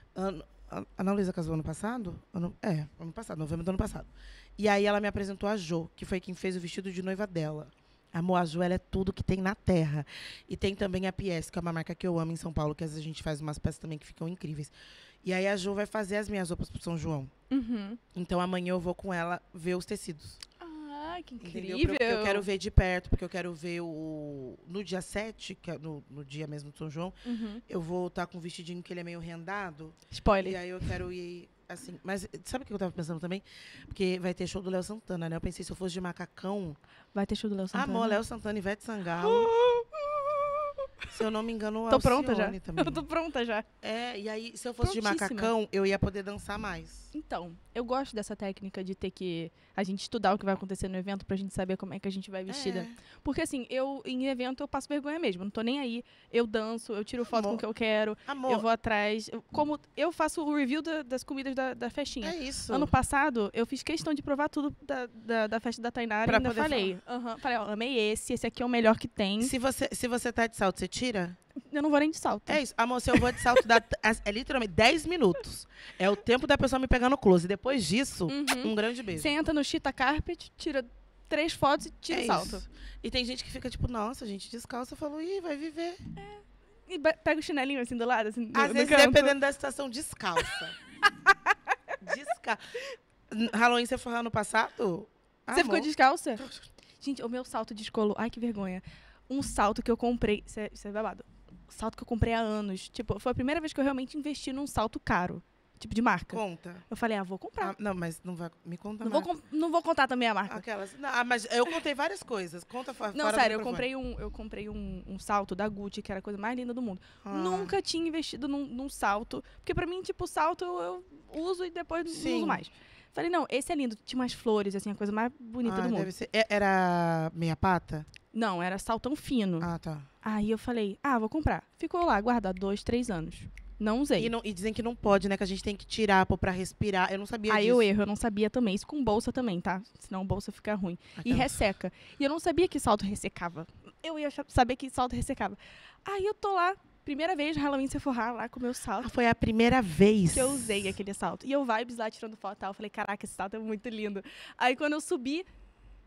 Ana Luísa casou ano passado? Ano, é, ano passado, novembro do ano passado. E aí ela me apresentou a Jo, que foi quem fez o vestido de noiva dela. Amor, a Jo, ela é tudo que tem na terra. E tem também a PS, que é uma marca que eu amo em São Paulo, que às vezes a gente faz umas peças também que ficam incríveis. E aí a Ju vai fazer as minhas roupas pro São João. Uhum. Então amanhã eu vou com ela ver os tecidos. Ah, que incrível! Porque eu quero ver de perto, porque eu quero ver o. No dia 7, que é no, no dia mesmo do São João, uhum. eu vou estar tá com um vestidinho que ele é meio rendado. Spoiler. E aí eu quero ir assim. Mas sabe o que eu tava pensando também? Porque vai ter show do Léo Santana, né? Eu pensei se eu fosse de macacão. Vai ter show do Léo Santana. Amor, Léo Santana, e Ivete Sangalo. Uh! Se eu não me engano, o Tô pronta já. Também. Eu tô pronta já. É, e aí, se eu fosse de macacão, eu ia poder dançar mais. Então, eu gosto dessa técnica de ter que a gente estudar o que vai acontecer no evento pra gente saber como é que a gente vai vestida. É. Porque assim, eu em evento eu passo vergonha mesmo, não tô nem aí. Eu danço, eu tiro foto Amor. com o que eu quero, Amor. eu vou atrás. Eu, como eu faço o review da, das comidas da, da, festinha. É isso. Ano passado, eu fiz questão de provar tudo da, da, da festa da Tainara pra e ainda falei. Uhum, falei, ó, amei esse, esse aqui é o melhor que tem. Se você, se você tá de salto, você tira? eu não vou nem de salto. É isso. A moça, eu vou de salto da, é, é literalmente 10 minutos. É o tempo da pessoa me pegar no close. Depois disso, uhum. um grande beijo. Você entra no Chita Carpet, tira três fotos e tira é o salto. Isso. E tem gente que fica tipo, nossa, gente descalça. Eu falo, ih, vai viver. É. E pega o chinelinho assim do lado, assim, Às vezes, canto. dependendo da situação, descalça. descalça. Halloween, você foi no passado? você ficou descalça? Gente, o meu salto descolou. Ai, que vergonha. Um salto que eu comprei. Isso é, isso é babado salto que eu comprei há anos. Tipo, foi a primeira vez que eu realmente investi num salto caro. Tipo de marca. Conta. Eu falei, ah, vou comprar. Ah, não, mas não vai me contar não vou, não vou contar também a marca. Aquelas. Não, ah, mas eu contei várias coisas. Conta fora Não, sério, eu comprei, um, eu comprei um, um, salto da Gucci, que era a coisa mais linda do mundo. Ah. Nunca tinha investido num, num, salto. Porque pra mim, tipo, salto eu, eu uso e depois Sim. não uso mais. Falei, não, esse é lindo. Tinha umas flores, assim, a coisa mais bonita ah, do mundo. Ser. É, era meia pata? Não, era saltão fino. Ah, tá. Aí eu falei, ah, vou comprar. Ficou lá, guardado dois, três anos. Não usei. E, não, e dizem que não pode, né? Que a gente tem que tirar pô, pra respirar. Eu não sabia Aí disso. eu erro, eu não sabia também. Isso com bolsa também, tá? Senão bolsa fica ruim. Ah, e tá. resseca. E eu não sabia que salto ressecava. Eu ia saber que salto ressecava. Aí eu tô lá, primeira vez no Halloween Sephora, lá com o meu salto. Ah, foi a primeira vez. Que eu usei aquele salto. E eu vibes lá tirando foto e tal. Eu falei, caraca, esse salto é muito lindo. Aí quando eu subi,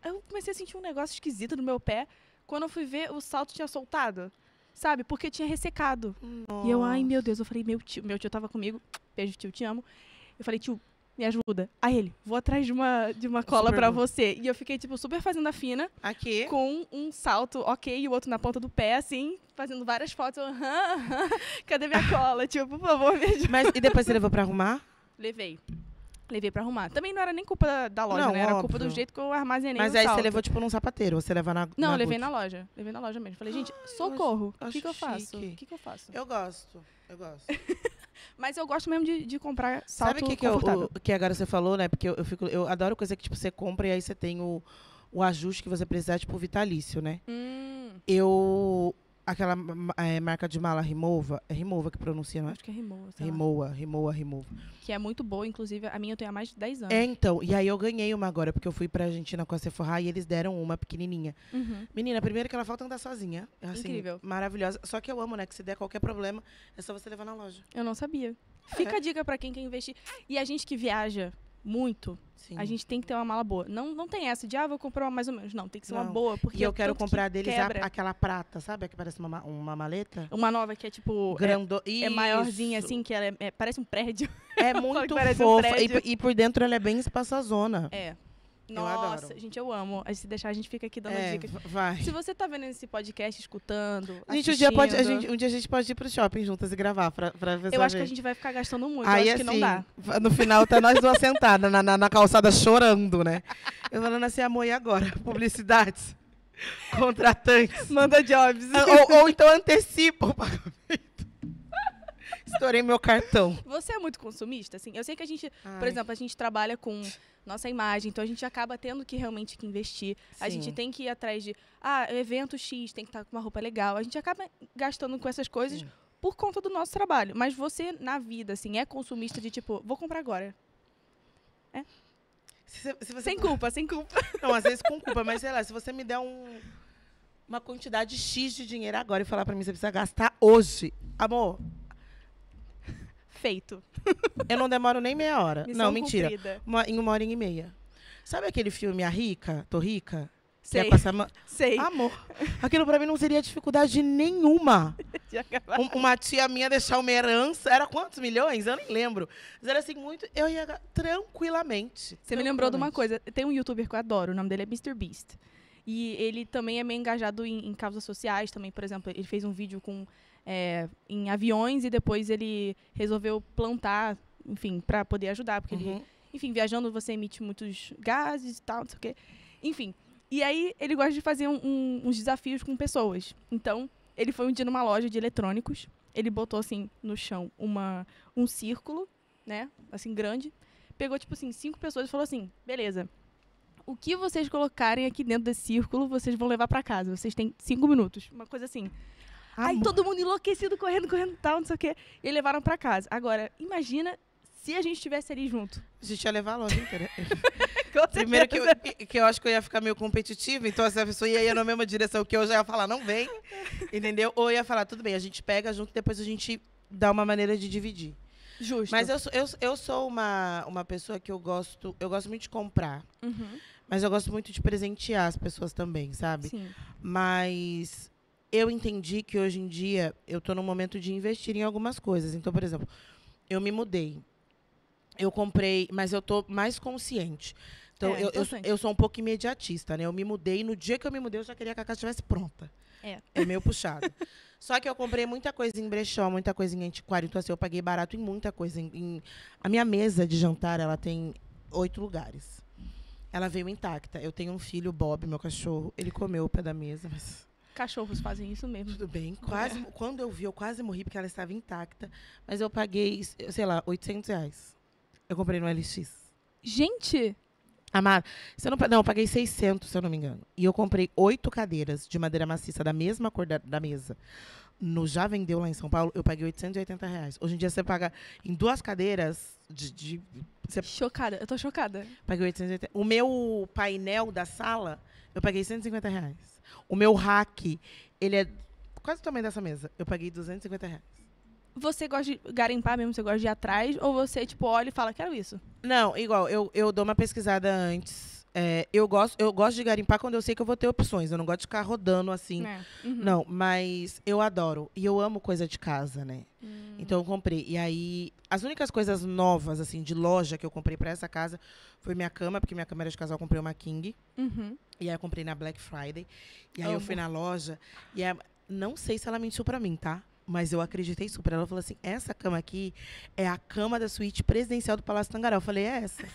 eu comecei a sentir um negócio esquisito no meu pé. Quando eu fui ver, o salto tinha soltado. Sabe? Porque tinha ressecado. Nossa. E eu, ai, meu Deus, eu falei, meu tio, meu tio tava comigo. Beijo, tio, te amo. Eu falei, tio, me ajuda. Aí ele, vou atrás de uma, de uma cola para você. E eu fiquei, tipo, super fazendo a fina. Aqui. Com um salto ok e o outro na ponta do pé, assim, fazendo várias fotos. Aham, aham, cadê minha cola? tipo, por favor, me ajuda. Mas e depois você levou pra arrumar? Levei. Levei pra arrumar. Também não era nem culpa da, loja, não, né? Era óbvio. culpa do jeito que eu armazenei Mas aí salto. você levou, tipo, num sapateiro, você leva na Não, na levei Gucci. na loja. Levei na loja mesmo. Falei, ah, gente, socorro. O que, que eu faço? O que, que eu faço? Eu gosto, eu gosto. Mas eu gosto mesmo de, de comprar salto Sabe que que confortável. Sabe o que agora você falou, né? Porque eu, eu, fico, eu adoro coisa que tipo você compra e aí você tem o, o ajuste que você precisar, tipo vitalício, né? Hum. Eu Aquela é, marca de mala Rimova, é Rimova que pronuncia, não é? Acho que é Rimova. sei Rimoa, Rimoa, Rimova. Que é muito boa, inclusive, a minha eu tenho há mais de 10 anos. É, então, e aí eu ganhei uma agora, porque eu fui pra Argentina com a Sephora e eles deram uma pequenininha. Uhum. Menina, primeiro que ela falta andar sozinha, é, assim, Incrível. maravilhosa. Só que eu amo, né, que se der qualquer problema, é só você levar na loja. Eu não sabia. Fica é. a dica para quem quer investir. E a gente que viaja, muito, Sim. a gente tem que ter uma mala boa. Não, não tem essa de, ah, vou comprar uma mais ou menos. Não, tem que ser não. uma boa. Porque e eu quero comprar que deles aquela prata, sabe? Que parece uma, uma maleta. Uma nova que é tipo. Grando... É, é maiorzinha, assim, que ela é, é, parece um prédio. É muito fofa. Um e, e, por dentro ela é bem espaçazona. É. Nossa, eu gente, eu amo. Se deixar, a gente fica aqui dando é, dica. Vai. Se você tá vendo esse podcast, escutando. A gente, um dia, pode, a gente, um dia a gente pode ir pro shopping juntas e gravar pra, pra ver. Eu acho que a gente vai ficar gastando muito. Aí, acho assim, que não assim, dá. No final tá nós duas sentadas na, na, na, calçada chorando, né? Eu falando assim, amor, e agora? Publicidades. Contratantes. Manda jobs. Ah, ou, ou então antecipa o pagamento. Estourei meu cartão. Você é muito consumista, assim? Eu sei que a gente, Ai. por exemplo, a gente trabalha com nossa imagem. Então a gente acaba tendo que realmente que investir. Sim. A gente tem que ir atrás de, ah, é evento X, tem que estar tá com uma roupa legal. A gente acaba gastando com essas coisas Sim. por conta do nosso trabalho. Mas você, na vida, assim, é consumista de tipo, vou comprar agora. É? Se, se você... Sem culpa, sem culpa. Não, às vezes com culpa, mas sei lá, se você me der um, uma quantidade X de dinheiro agora e falar para mim, você precisa gastar hoje. Amor, feito. eu não demoro nem meia hora. Missão não, mentira. Uma, em uma hora e meia. Sabe aquele filme A Rica? Tô Rica? É Sei. passar ma... Sei. Amor, aquilo para mim não seria dificuldade nenhuma. um, uma tia minha deixar uma herança, era quantos milhões? Eu nem lembro. Mas era assim, muito. Eu ia tranquilamente. Você tranquilamente. me lembrou de uma coisa. Tem um youtuber que eu adoro, o nome dele é Mr. Beast. E ele também é meio engajado em, em causas sociais também. Por exemplo, ele fez um vídeo com é, em aviões e depois ele resolveu plantar, enfim, para poder ajudar, porque uhum. ele, enfim, viajando você emite muitos gases e tal, não sei o quê. Enfim, e aí ele gosta de fazer um, um, uns desafios com pessoas. Então, ele foi um dia numa loja de eletrônicos, ele botou assim no chão uma um círculo, né, assim grande, pegou tipo assim cinco pessoas e falou assim: "Beleza, o que vocês colocarem aqui dentro desse círculo, vocês vão levar para casa. Vocês têm cinco minutos. Uma coisa assim. Aí todo mundo enlouquecido, correndo, correndo, tal, não sei o quê. E levaram para casa. Agora, imagina se a gente estivesse ali junto. A gente ia levar a loja inteira. Primeiro que eu, que eu acho que eu ia ficar meio competitivo. então essa pessoa ia ir na mesma direção que eu, já ia falar, não vem, entendeu? Ou ia falar, tudo bem, a gente pega junto, depois a gente dá uma maneira de dividir. Justo. Mas eu, eu, eu sou uma, uma pessoa que eu gosto, eu gosto muito de comprar, uhum. mas eu gosto muito de presentear as pessoas também, sabe? Sim. Mas eu entendi que hoje em dia eu estou no momento de investir em algumas coisas. Então, por exemplo, eu me mudei. Eu comprei, mas eu estou mais consciente. Então, é, eu, eu, eu, sou um pouco imediatista, né? Eu me mudei, no dia que eu me mudei, eu já queria que a casa estivesse pronta. É. É meio puxado. Só que eu comprei muita coisa em brechó, muita coisa em antiquário. Então, assim, eu paguei barato em muita coisa. Em, em... A minha mesa de jantar, ela tem oito lugares. Ela veio intacta. Eu tenho um filho, Bob, meu cachorro. Ele comeu o pé da mesa, mas... Cachorros fazem isso mesmo. Tudo bem. Quase, é. Quando eu vi, eu quase morri porque ela estava intacta. Mas eu paguei, sei lá, 800 reais. Eu comprei no LX. Gente! Amado, se eu não, não, eu paguei 600, se eu não me engano. E eu comprei oito cadeiras de madeira maciça da mesma cor da, da mesa. No Já Vendeu, lá em São Paulo, eu paguei 880 reais. Hoje em dia, você paga em duas cadeiras de... de você... Chocada, eu tô chocada. Paguei 880. O meu painel da sala, eu paguei 150 reais. O meu hack, ele é quase o tamanho dessa mesa. Eu paguei 250 reais. Você gosta de garimpar mesmo? Você gosta de ir atrás? Ou você, tipo, olha e fala, quero isso? Não, igual, eu, eu dou uma pesquisada antes é, eu, gosto, eu gosto de garimpar quando eu sei que eu vou ter opções. Eu não gosto de ficar rodando assim. É. Uhum. Não, mas eu adoro. E eu amo coisa de casa, né? Hum. Então eu comprei. E aí, as únicas coisas novas, assim, de loja que eu comprei para essa casa foi minha cama, porque minha cama era de casal, eu comprei uma King. Uhum. E aí eu comprei na Black Friday. E aí amo. eu fui na loja. E aí, é, não sei se ela mentiu para mim, tá? Mas eu acreditei super. Ela falou assim: essa cama aqui é a cama da suíte presidencial do Palácio Tangará. Eu falei: é essa.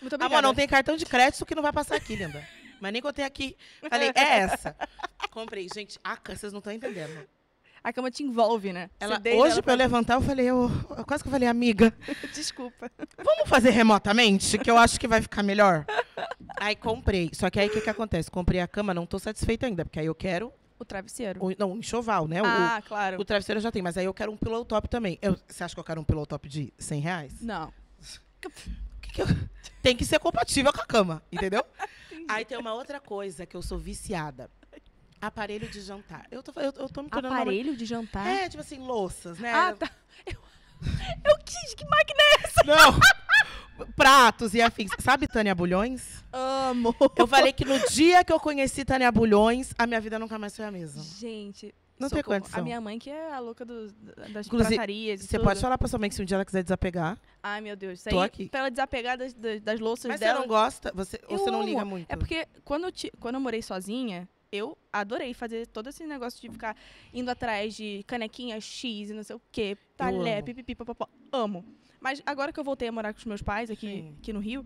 Muito obrigada. Amor, não tem cartão de crédito que não vai passar aqui, linda. Mas nem contei aqui. Falei, é essa. Comprei. Gente, a vocês não estão entendendo. A cama é te envolve, né? Ela, hoje, ela pra eu levantar, eu falei, eu, eu quase que eu falei, amiga. Desculpa. Vamos fazer remotamente, que eu acho que vai ficar melhor. Aí comprei. Só que aí o que, que acontece? Comprei a cama, não estou satisfeita ainda, porque aí eu quero o travesseiro. O, não, o enxoval, né? Ah, o, claro. O travesseiro eu já tenho, mas aí eu quero um pillow top também. Eu, você acha que eu quero um pillow top de 100 reais? Não que eu... tem que ser compatível com a cama, entendeu? Aí tem uma outra coisa que eu sou viciada. Aparelho de jantar. Eu tô, eu, eu tô me tornando. Aparelho uma... de jantar? É, tipo assim, louças, né? Ah, tá. Eu, eu quis, que máquina é essa? Não! Pratos e afins. Sabe Tânia Bulhões? Amo! Eu falei que no dia que eu conheci Tânia Bulhões, a minha vida nunca mais foi a mesma. Gente, não Socorro. tem condição. A minha mãe que é a louca do, das Inclusive, pratarias Você pode falar pra sua mãe que se um dia ela quiser desapegar. Ai, meu Deus. Isso Tô aí, aqui. Pra ela desapegar das, das, das louças Mas dela. Mas você não gosta? Você, ou você não liga muito? É porque quando eu, te, quando eu morei sozinha, eu adorei fazer todo esse negócio de hum. ficar indo atrás de canequinha X e não sei o quê, talé, pipipi, papapó. Amo. Mas agora que eu voltei a morar com os meus pais aqui, aqui no Rio,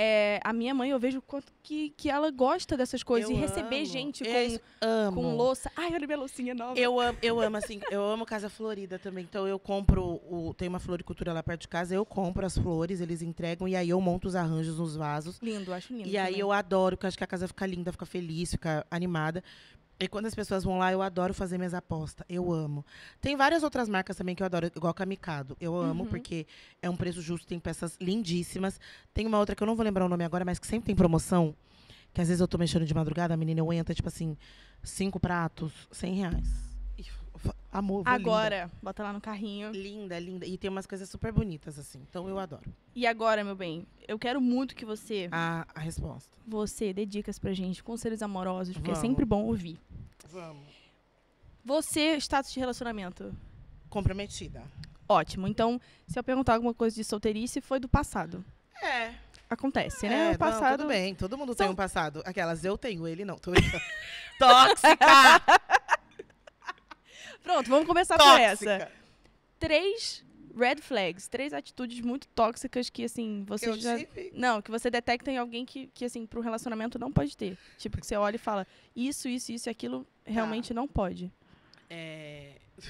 é, a minha mãe, eu vejo quanto que, que ela gosta dessas coisas. Eu e receber amo. gente com, eu com louça. Ai, olha minha loucinha nova. Eu amo, eu amo, assim, eu amo Casa Florida também. Então eu compro, o, tem uma floricultura lá perto de casa, eu compro as flores, eles entregam e aí eu monto os arranjos nos vasos. Lindo, acho lindo. E também. aí eu adoro, porque acho que a casa fica linda, fica feliz, fica animada. E quando as pessoas vão lá, eu adoro fazer minhas apostas. Eu amo. Tem várias outras marcas também que eu adoro, igual Kamikado. Eu amo uhum. porque é um preço justo, tem peças lindíssimas. Tem uma outra que eu não vou lembrar o nome agora, mas que sempre tem promoção. Que às vezes eu tô mexendo de madrugada, a menina eu entra, tipo assim, cinco pratos, cem reais. Amor, Agora, linda. bota lá no carrinho. Linda, linda. E tem umas coisas super bonitas, assim. Então eu adoro. E agora, meu bem, eu quero muito que você. A, a resposta. Você dê dicas pra gente, conselhos amorosos, porque é Vamos. é sempre bom ouvir. Vamos. Você, status de relacionamento? Comprometida. Ótimo. Então, se eu perguntar alguma coisa de solteirice, foi do passado. É. Acontece, né? é, né? o passado. Não, tudo bem, todo mundo São... tem um passado. Aquelas, eu tenho, ele não. Tô... Tóxica! Pronto, vamos começar com por essa. Três red flags, três atitudes muito tóxicas que, assim, você que já. Tive. Não, que você detecta em alguém que, que, assim, pro relacionamento não pode ter. Tipo, que você olha e fala, isso, isso, isso e aquilo ah. realmente ah. não pode. É.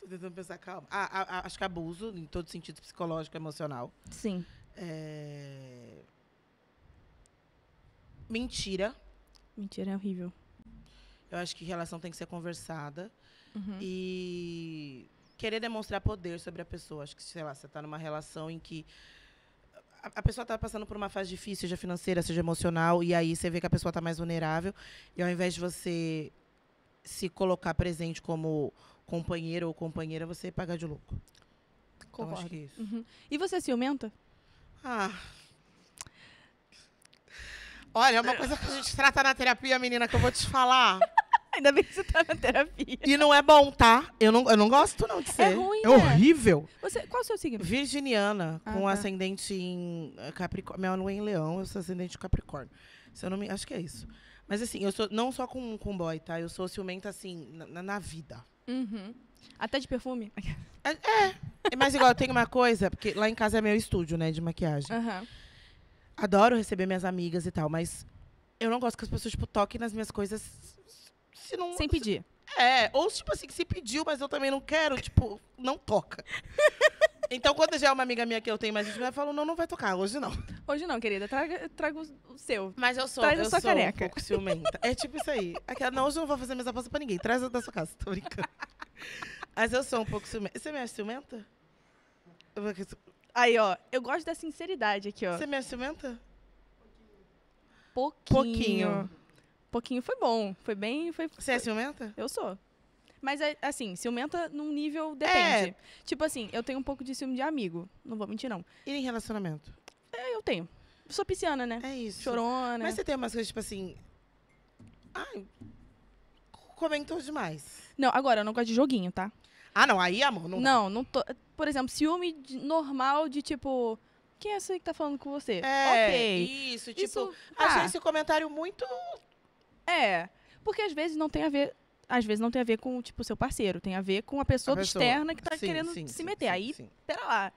Tô tentando pensar, calma. Ah, ah, ah acho que é abuso, em todo sentido, psicológico, emocional. Sim. É... Mentira. Mentira é horrível. Eu acho que relação tem que ser conversada. Uhum. E querer demonstrar poder sobre a pessoa. Acho que, sei lá, você está numa relação em que a, a pessoa está passando por uma fase difícil, seja financeira, seja emocional, e aí você vê que a pessoa está mais vulnerável. E ao invés de você se colocar presente como companheiro ou companheira, você paga de louco. Concordo. Então, acho que é isso. Uhum. E você ciumenta? Ah, Olha, é uma coisa que a gente trata na terapia, menina, que eu vou te falar. Ainda bem que você tá na terapia. E não é bom, tá? Eu não, eu não gosto, não, de é ser. É ruim, É né? horrível. Você, qual é o seu signo? Virginiana, Ah, com tá. ascendente em eh, Capricórnio. Minha lua é em leão, eu sou ascendente em Capricórnio. Se eu não me... Acho que é isso. Mas assim, eu sou não só com, com boy, tá? Eu sou ciumenta, assim, na- na, vida. Uhum. Até de perfume? É, é. é mas igual, tem uma coisa, porque lá em casa é meu estúdio, né, de maquiagem. Adoro receber minhas amigas e tal, mas eu não gosto que as pessoas, tipo, toquem nas minhas coisas se não. Sem pedir. Se, é, ou tipo assim, que se pediu, mas eu também não quero, tipo, não toca. então, quando já é uma amiga minha que eu tenho mais gente eu falo, não, não vai tocar, hoje não. Hoje não, querida, traga, traga o seu. Mas eu sou, Traz eu a sua sou careca. um pouco ciumenta. É tipo isso aí. Aquela, não, hoje eu não vou fazer minhas apostas pra ninguém. Traz a da sua casa, tô brincando. mas eu sou um pouco ciumenta. Você me acha ciumenta? Aí, ó, eu gosto da sinceridade aqui, ó. Você me acha ciumenta? Pouquinho. Pouquinho pouquinho foi bom. Foi bem. Foi, Você é ciumenta? Eu sou. Mas, é, assim, ciumenta num nível é. depende. É. Tipo assim, eu tenho um pouco de ciúme de amigo. Não vou mentir, não. E em relacionamento? É, eu tenho. sou pisciana, né? É isso. Chorona. Mas você tem umas coisas, tipo assim. Ai. Comentou demais. Não, agora, eu não gosto de joguinho, tá? Ah, não, aí, amor, não. Não, não tô. Por exemplo, ciúme de, normal de tipo. Quem é esse que tá falando com você? É, ok. Isso, tipo, isso, achei ah, esse comentário muito é. Porque às vezes não tem a ver. Às vezes não tem a ver com, tipo, seu parceiro, tem a ver com a pessoa, a pessoa. externa que tá sim, querendo sim, se sim, meter. Aí, sim. pera lá.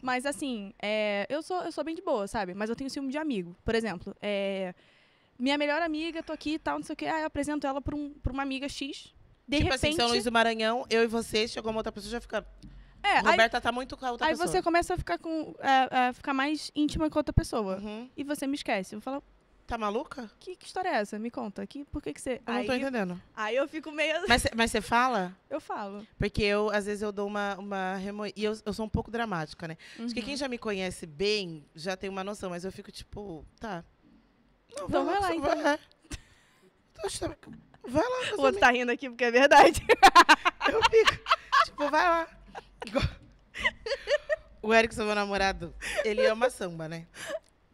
Mas assim, é, eu, sou, eu sou bem de boa, sabe? Mas eu tenho ciúme de amigo. Por exemplo, é, minha melhor amiga, tô aqui e tal, não sei o quê. Aí eu apresento ela pra, um, pra uma amiga X. De tipo repente. Assim, São Luís do Maranhão, eu e você, chegou uma outra pessoa já fica. É, Roberta aí, tá muito com a outra aí pessoa. Aí você começa a ficar com. A, é, é, ficar mais íntima com a outra pessoa. Uhum. E você me esquece. Eu falo, Tá maluca? Que, que história é essa? Me conta. Que, por que, que você. Eu aí, não tô entendendo. Aí eu fico meio. Assim. Mas você fala? Eu falo. Porque eu, às vezes, eu dou uma. uma remo... E eu, eu sou um pouco dramática, né? Uhum. Acho que uhum. quem já me conhece bem já tem uma noção, mas eu fico tipo, tá. Não, então vai lá, vai lá então. Vai, é. vai lá. O outro amiga. tá rindo aqui porque é verdade. Eu fico. tipo, vai lá. O Erickson, meu namorado, ele ama samba, né?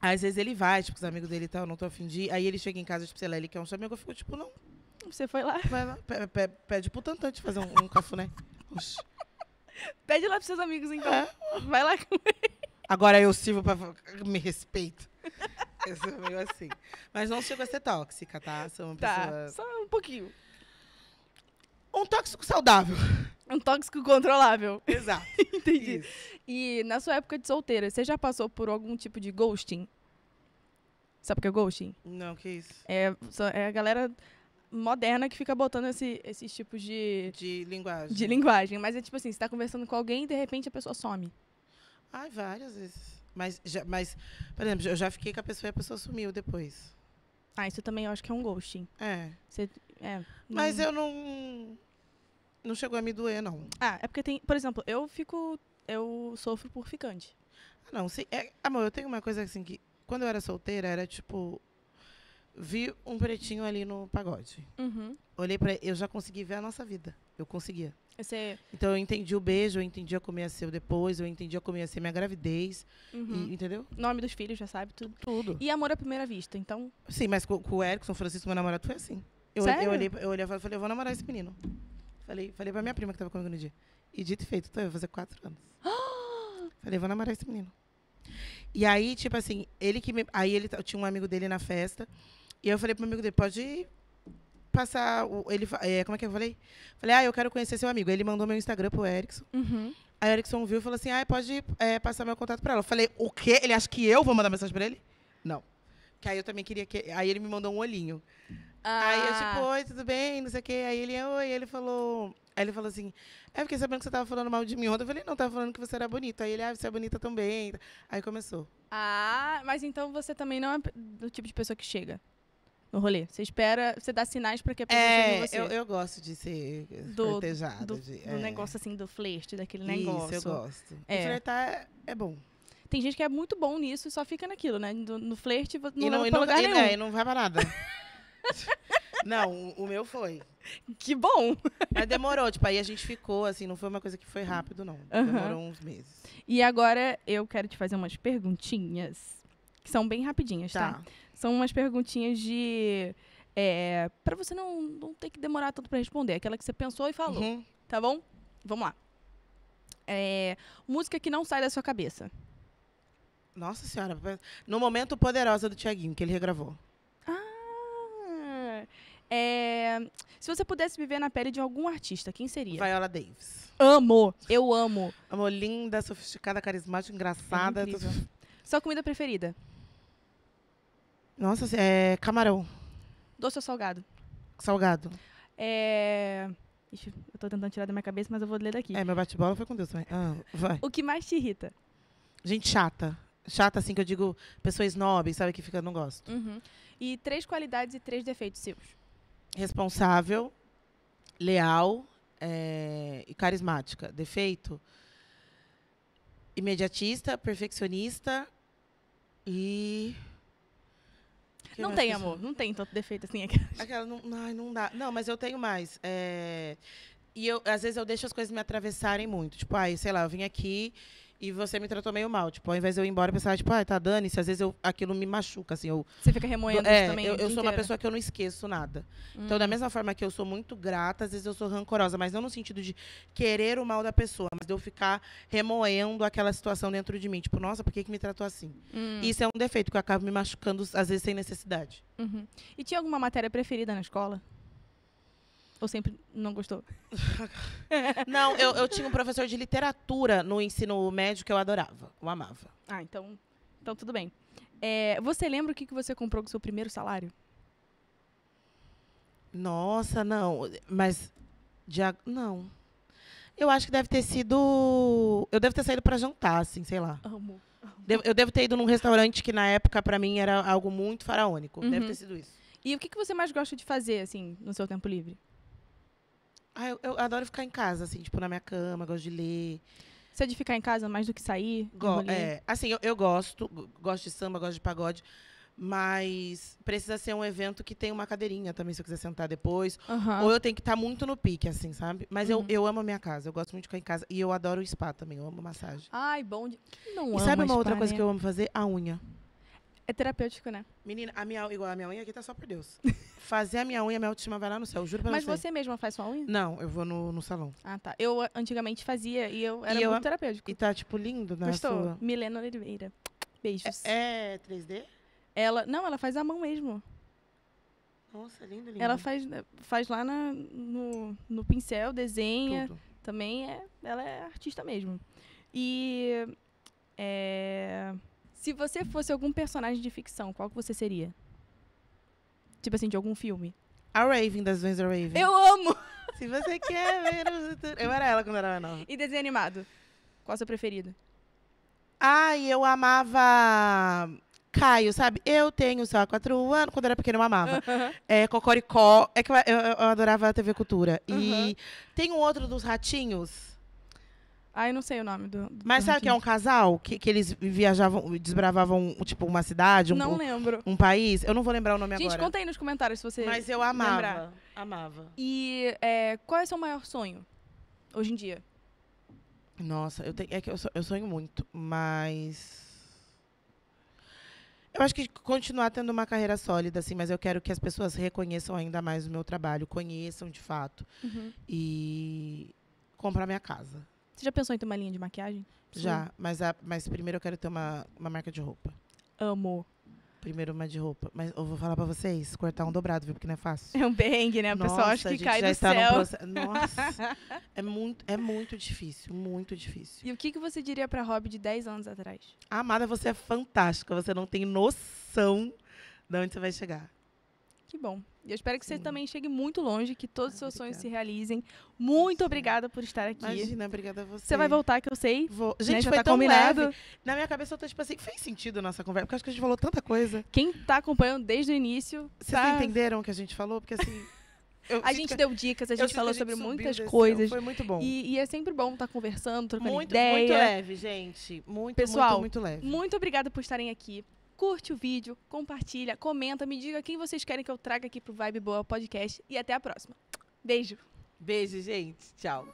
Às vezes ele vai, tipo, os amigos dele e tal, não tô afim de ir. Aí ele chega em casa, tipo, sei lá, ele quer um chamego, eu fico, tipo, não. Você foi lá? Vai lá, pede pro Tantante fazer um, um cafuné. Oxi. Pede lá pros seus amigos, então. É. Vai lá comer. Agora eu sirvo pra... Me respeito. Eu sou é meio assim. Mas não chego a ser tóxica, tá? Sou uma tá, pessoa... só um pouquinho. Um tóxico saudável. Um tóxico controlável. Exato. Entendi. Isso. E na sua época de solteira, você já passou por algum tipo de ghosting? Sabe o que é ghosting? Não, que isso? É, é a galera moderna que fica botando esse, esses tipos de... De linguagem. De linguagem. Mas é tipo assim, você tá conversando com alguém e de repente a pessoa some. Ai, várias vezes. Mas, já, mas, por exemplo, eu já fiquei com a pessoa e a pessoa sumiu depois. Ah, isso também eu acho que é um ghosting. É. Você, é não... Mas eu não... Não chegou a me doer, não. Ah, é porque tem... Por exemplo, eu fico eu sofro por ficante. Ah, não, sim. É, amor, eu tenho uma coisa assim que. Quando eu era solteira, era tipo. Vi um pretinho ali no pagode. Uhum. Olhei para Eu já consegui ver a nossa vida. Eu conseguia. Você... Então eu entendi o beijo, eu entendi como ia ser o depois, eu entendi como ia ser minha gravidez. Uhum. E, entendeu? Nome dos filhos, já sabe, tudo. Tudo. E amor à primeira vista, então. Sim, mas com, com o Erickson Francisco, meu namorado, foi assim. Eu, Sério? eu olhei, eu olhei e falei, eu vou namorar esse menino. Falei, falei pra minha prima que tava comigo no dia. E dito e feito, tô eu, vou fazer quatro anos. falei, vou namorar esse menino. E aí, tipo assim, ele que me... Aí ele tinha um amigo dele na festa. E eu falei pro amigo dele, pode passar. O, ele, é, como é que eu falei? Falei, ah, eu quero conhecer seu amigo. Ele mandou meu Instagram pro Erickson. Uhum. Aí o Erickson viu e falou assim: ah, pode é, passar meu contato pra ela. Eu falei, o quê? Ele acha que eu vou mandar mensagem pra ele? Não. Que aí eu também queria que. Aí ele me mandou um olhinho. Ah. Aí eu, tipo, oi, tudo bem? Não sei o quê. Aí ele, oi, ele falou. Aí ele falou assim: É, fiquei sabendo que você tava falando mal de mim ontem. Eu falei: Não, tava falando que você era bonita. Aí ele, ah, você é bonita também. Aí começou. Ah, mas então você também não é do tipo de pessoa que chega no rolê. Você espera, você dá sinais para que a pessoa é, chegue você. Eu, eu gosto de ser do, cortejada. Do, de, do é. negócio assim, do flerte, daquele Isso, negócio. Isso, eu gosto. É. O flertar é, é bom. Tem gente que é muito bom nisso e só fica naquilo, né? No, no flerte, não, e não, e não, lugar e, nenhum. É, e não vai pra nada. não, o, o, meu foi. Que bom! Mas demorou, tipo, aí a gente ficou, assim, não foi uma coisa que foi rápido, não. Uhum. Demorou uns meses. E agora eu quero te fazer umas perguntinhas, que são bem rapidinhas, tá? tá? São umas perguntinhas de... É, para você não, não ter que demorar tanto para responder. Aquela que você pensou e falou, uhum. tá bom? Vamos lá. É, música que não sai da sua cabeça. Nossa Senhora, no momento Poderosa do Tiaguinho, que ele regravou. Ah! É, se você pudesse viver na pele de algum artista, quem seria? Viola Davis. Amo! Eu amo. Amo, linda, sofisticada, carismática, engraçada. É Sua comida preferida? Nossa, é camarão. Doce ou salgado? Salgado. É... Ixi, eu tô tentando tirar da minha cabeça, mas eu vou ler daqui. É, meu bate-bola foi com Deus também. Ah, vai. O que mais te irrita? Gente chata chata, assim, que eu digo pessoa nobres sabe? Que fica, não gosto. Uhum. E três qualidades e três defeitos seus? Responsável, leal é, e carismática. Defeito? Imediatista, perfeccionista e... Que não tem, amor. Não tem tanto defeito assim. Aquela, aquela não, não, não dá. Não, mas eu tenho mais. É... E eu, às vezes eu deixo as coisas me atravessarem muito. Tipo, ai, sei lá, eu vim aqui e você me tratou meio mal. Tipo, ao invés de eu ir embora, eu pensava, tipo, ah, tá, dane-se. Às vezes eu, aquilo me machuca, assim. Eu, você fica remoendo é, também. Eu, eu sou uma pessoa que eu não esqueço nada. Hum. Então, da hum. mesma forma que eu sou muito grata, às vezes eu sou rancorosa. Mas não no sentido de querer o mal da pessoa, mas de eu ficar remoendo aquela situação dentro de mim. Tipo, nossa, por que, que me tratou assim? Hum. Isso é um defeito, que eu acabo me machucando, às vezes, sem necessidade. Uhum. E tinha alguma matéria preferida na escola? Ou sempre não gostou? não, eu, eu tinha um professor de literatura no ensino médio que eu adorava, eu amava. Ah, então, então tudo bem. É, você lembra o que, que você comprou com o seu primeiro salário? Nossa, não. Mas. Não. Eu acho que deve ter sido. Eu devo ter saído para jantar, assim, sei lá. Amo. Devo, eu devo ter ido num restaurante que na época para mim era algo muito faraônico. Uhum. Deve ter sido isso. E o que, que você mais gosta de fazer, assim, no seu tempo livre? Ah, eu, eu, adoro ficar em casa, assim, tipo, na minha cama, gosto de ler. Você é de ficar em casa mais do que sair? Go é, assim, eu, eu gosto, gosto de samba, gosto de pagode. Mas precisa ser um evento que tem uma cadeirinha também, se eu quiser sentar depois. Uhum. Ou eu tenho que estar tá muito no pique, assim, sabe? Mas uhum. eu, eu amo a minha casa, eu gosto muito de ficar em casa. E eu adoro o spa também, eu amo massagem. Ai, bom. De... Não e sabe uma outra coisa né? que eu amo fazer? A unha. É terapêutico, né? Menina, a minha, igual a minha unha aqui tá só por Deus. fazer a minha unha, minha autoestima vai lá no céu, juro pra Mas você. Mas você mesma faz sua unha? Não, eu vou no, no salão. Ah, tá. Eu antigamente fazia e eu era e muito eu, terapêutico. E tá, tipo, lindo, né? Gostou? Sua... Milena Oliveira. Beijos. É, é 3D? Ela, não, ela faz a mão mesmo. Nossa, lindo, lindo. Ela faz, faz lá na, no, no pincel, desenha. Tudo. Também é, ela é artista mesmo. E é, se você fosse algum personagem de ficção, qual que você seria? Tipo assim, de algum filme. A Raven, das Vans da Raven. Eu amo! Se você quer ver o futuro... Eu era ela quando era nova. E desenho animado? Qual o seu preferido? Ai, eu amava... Caio, sabe? Eu tenho só quatro anos. Quando eu era pequena, eu amava. Uhum. É, Cocoricó. É que eu, eu, eu adorava a TV Cultura. Uhum. E tem um outro dos ratinhos Aí eu não sei o nome do. do Mas sabe que é um casal? Que, que eles viajavam, desbravavam, tipo, uma cidade? Um, não lembro. Um, país? Eu não vou lembrar o nome Gente, agora. Gente, conta aí nos comentários se você. Mas eu amava. Lembrar. Amava. E é, qual é o seu maior sonho hoje em dia? Nossa, eu tenho, é que eu, eu sonho muito, mas. Eu acho que continuar tendo uma carreira sólida, assim, mas eu quero que as pessoas reconheçam ainda mais o meu trabalho, conheçam de fato. Uhum. E comprar minha casa. Você já pensou em ter uma linha de maquiagem? Já, mas, a, mas primeiro eu quero ter uma, uma marca de roupa. Amo. Primeiro uma de roupa. Mas eu vou falar pra vocês, cortar um dobrado, viu? Porque não é fácil. É um bang, né? O Nossa, pessoal acha que cai do céu. Proce... Nossa, é, muito, é muito difícil, muito difícil. E o que, que você diria pra Rob de 10 anos atrás? Amada, você é fantástica. Você não tem noção de onde você vai chegar. Que bom. E eu espero que Sim. você também chegue muito longe, que todos os seus sonhos se realizem. Muito Sim. obrigada por estar aqui. Imagina, obrigada a você. Você vai voltar, que eu sei. Vou. Né, gente, né? foi tá tão combinado. Leve. Na minha cabeça eu tô tipo assim, fez sentido a nossa conversa, porque acho que a gente falou tanta coisa. Quem tá acompanhando desde o início. Vocês tá... entenderam o que a gente falou? Porque assim. Eu a gente que... deu dicas, a gente falou a gente sobre muitas coisas. Foi muito bom. E, e, é sempre bom estar tá conversando, trocando muito, ideia. Muito leve, gente. Muito, Pessoal, muito, muito leve. Muito obrigada por estarem aqui curte o vídeo, compartilha, comenta, me diga quem vocês querem que eu traga aqui pro Vibe Boa Podcast e até a próxima. Beijo. Beijo, gente. Tchau.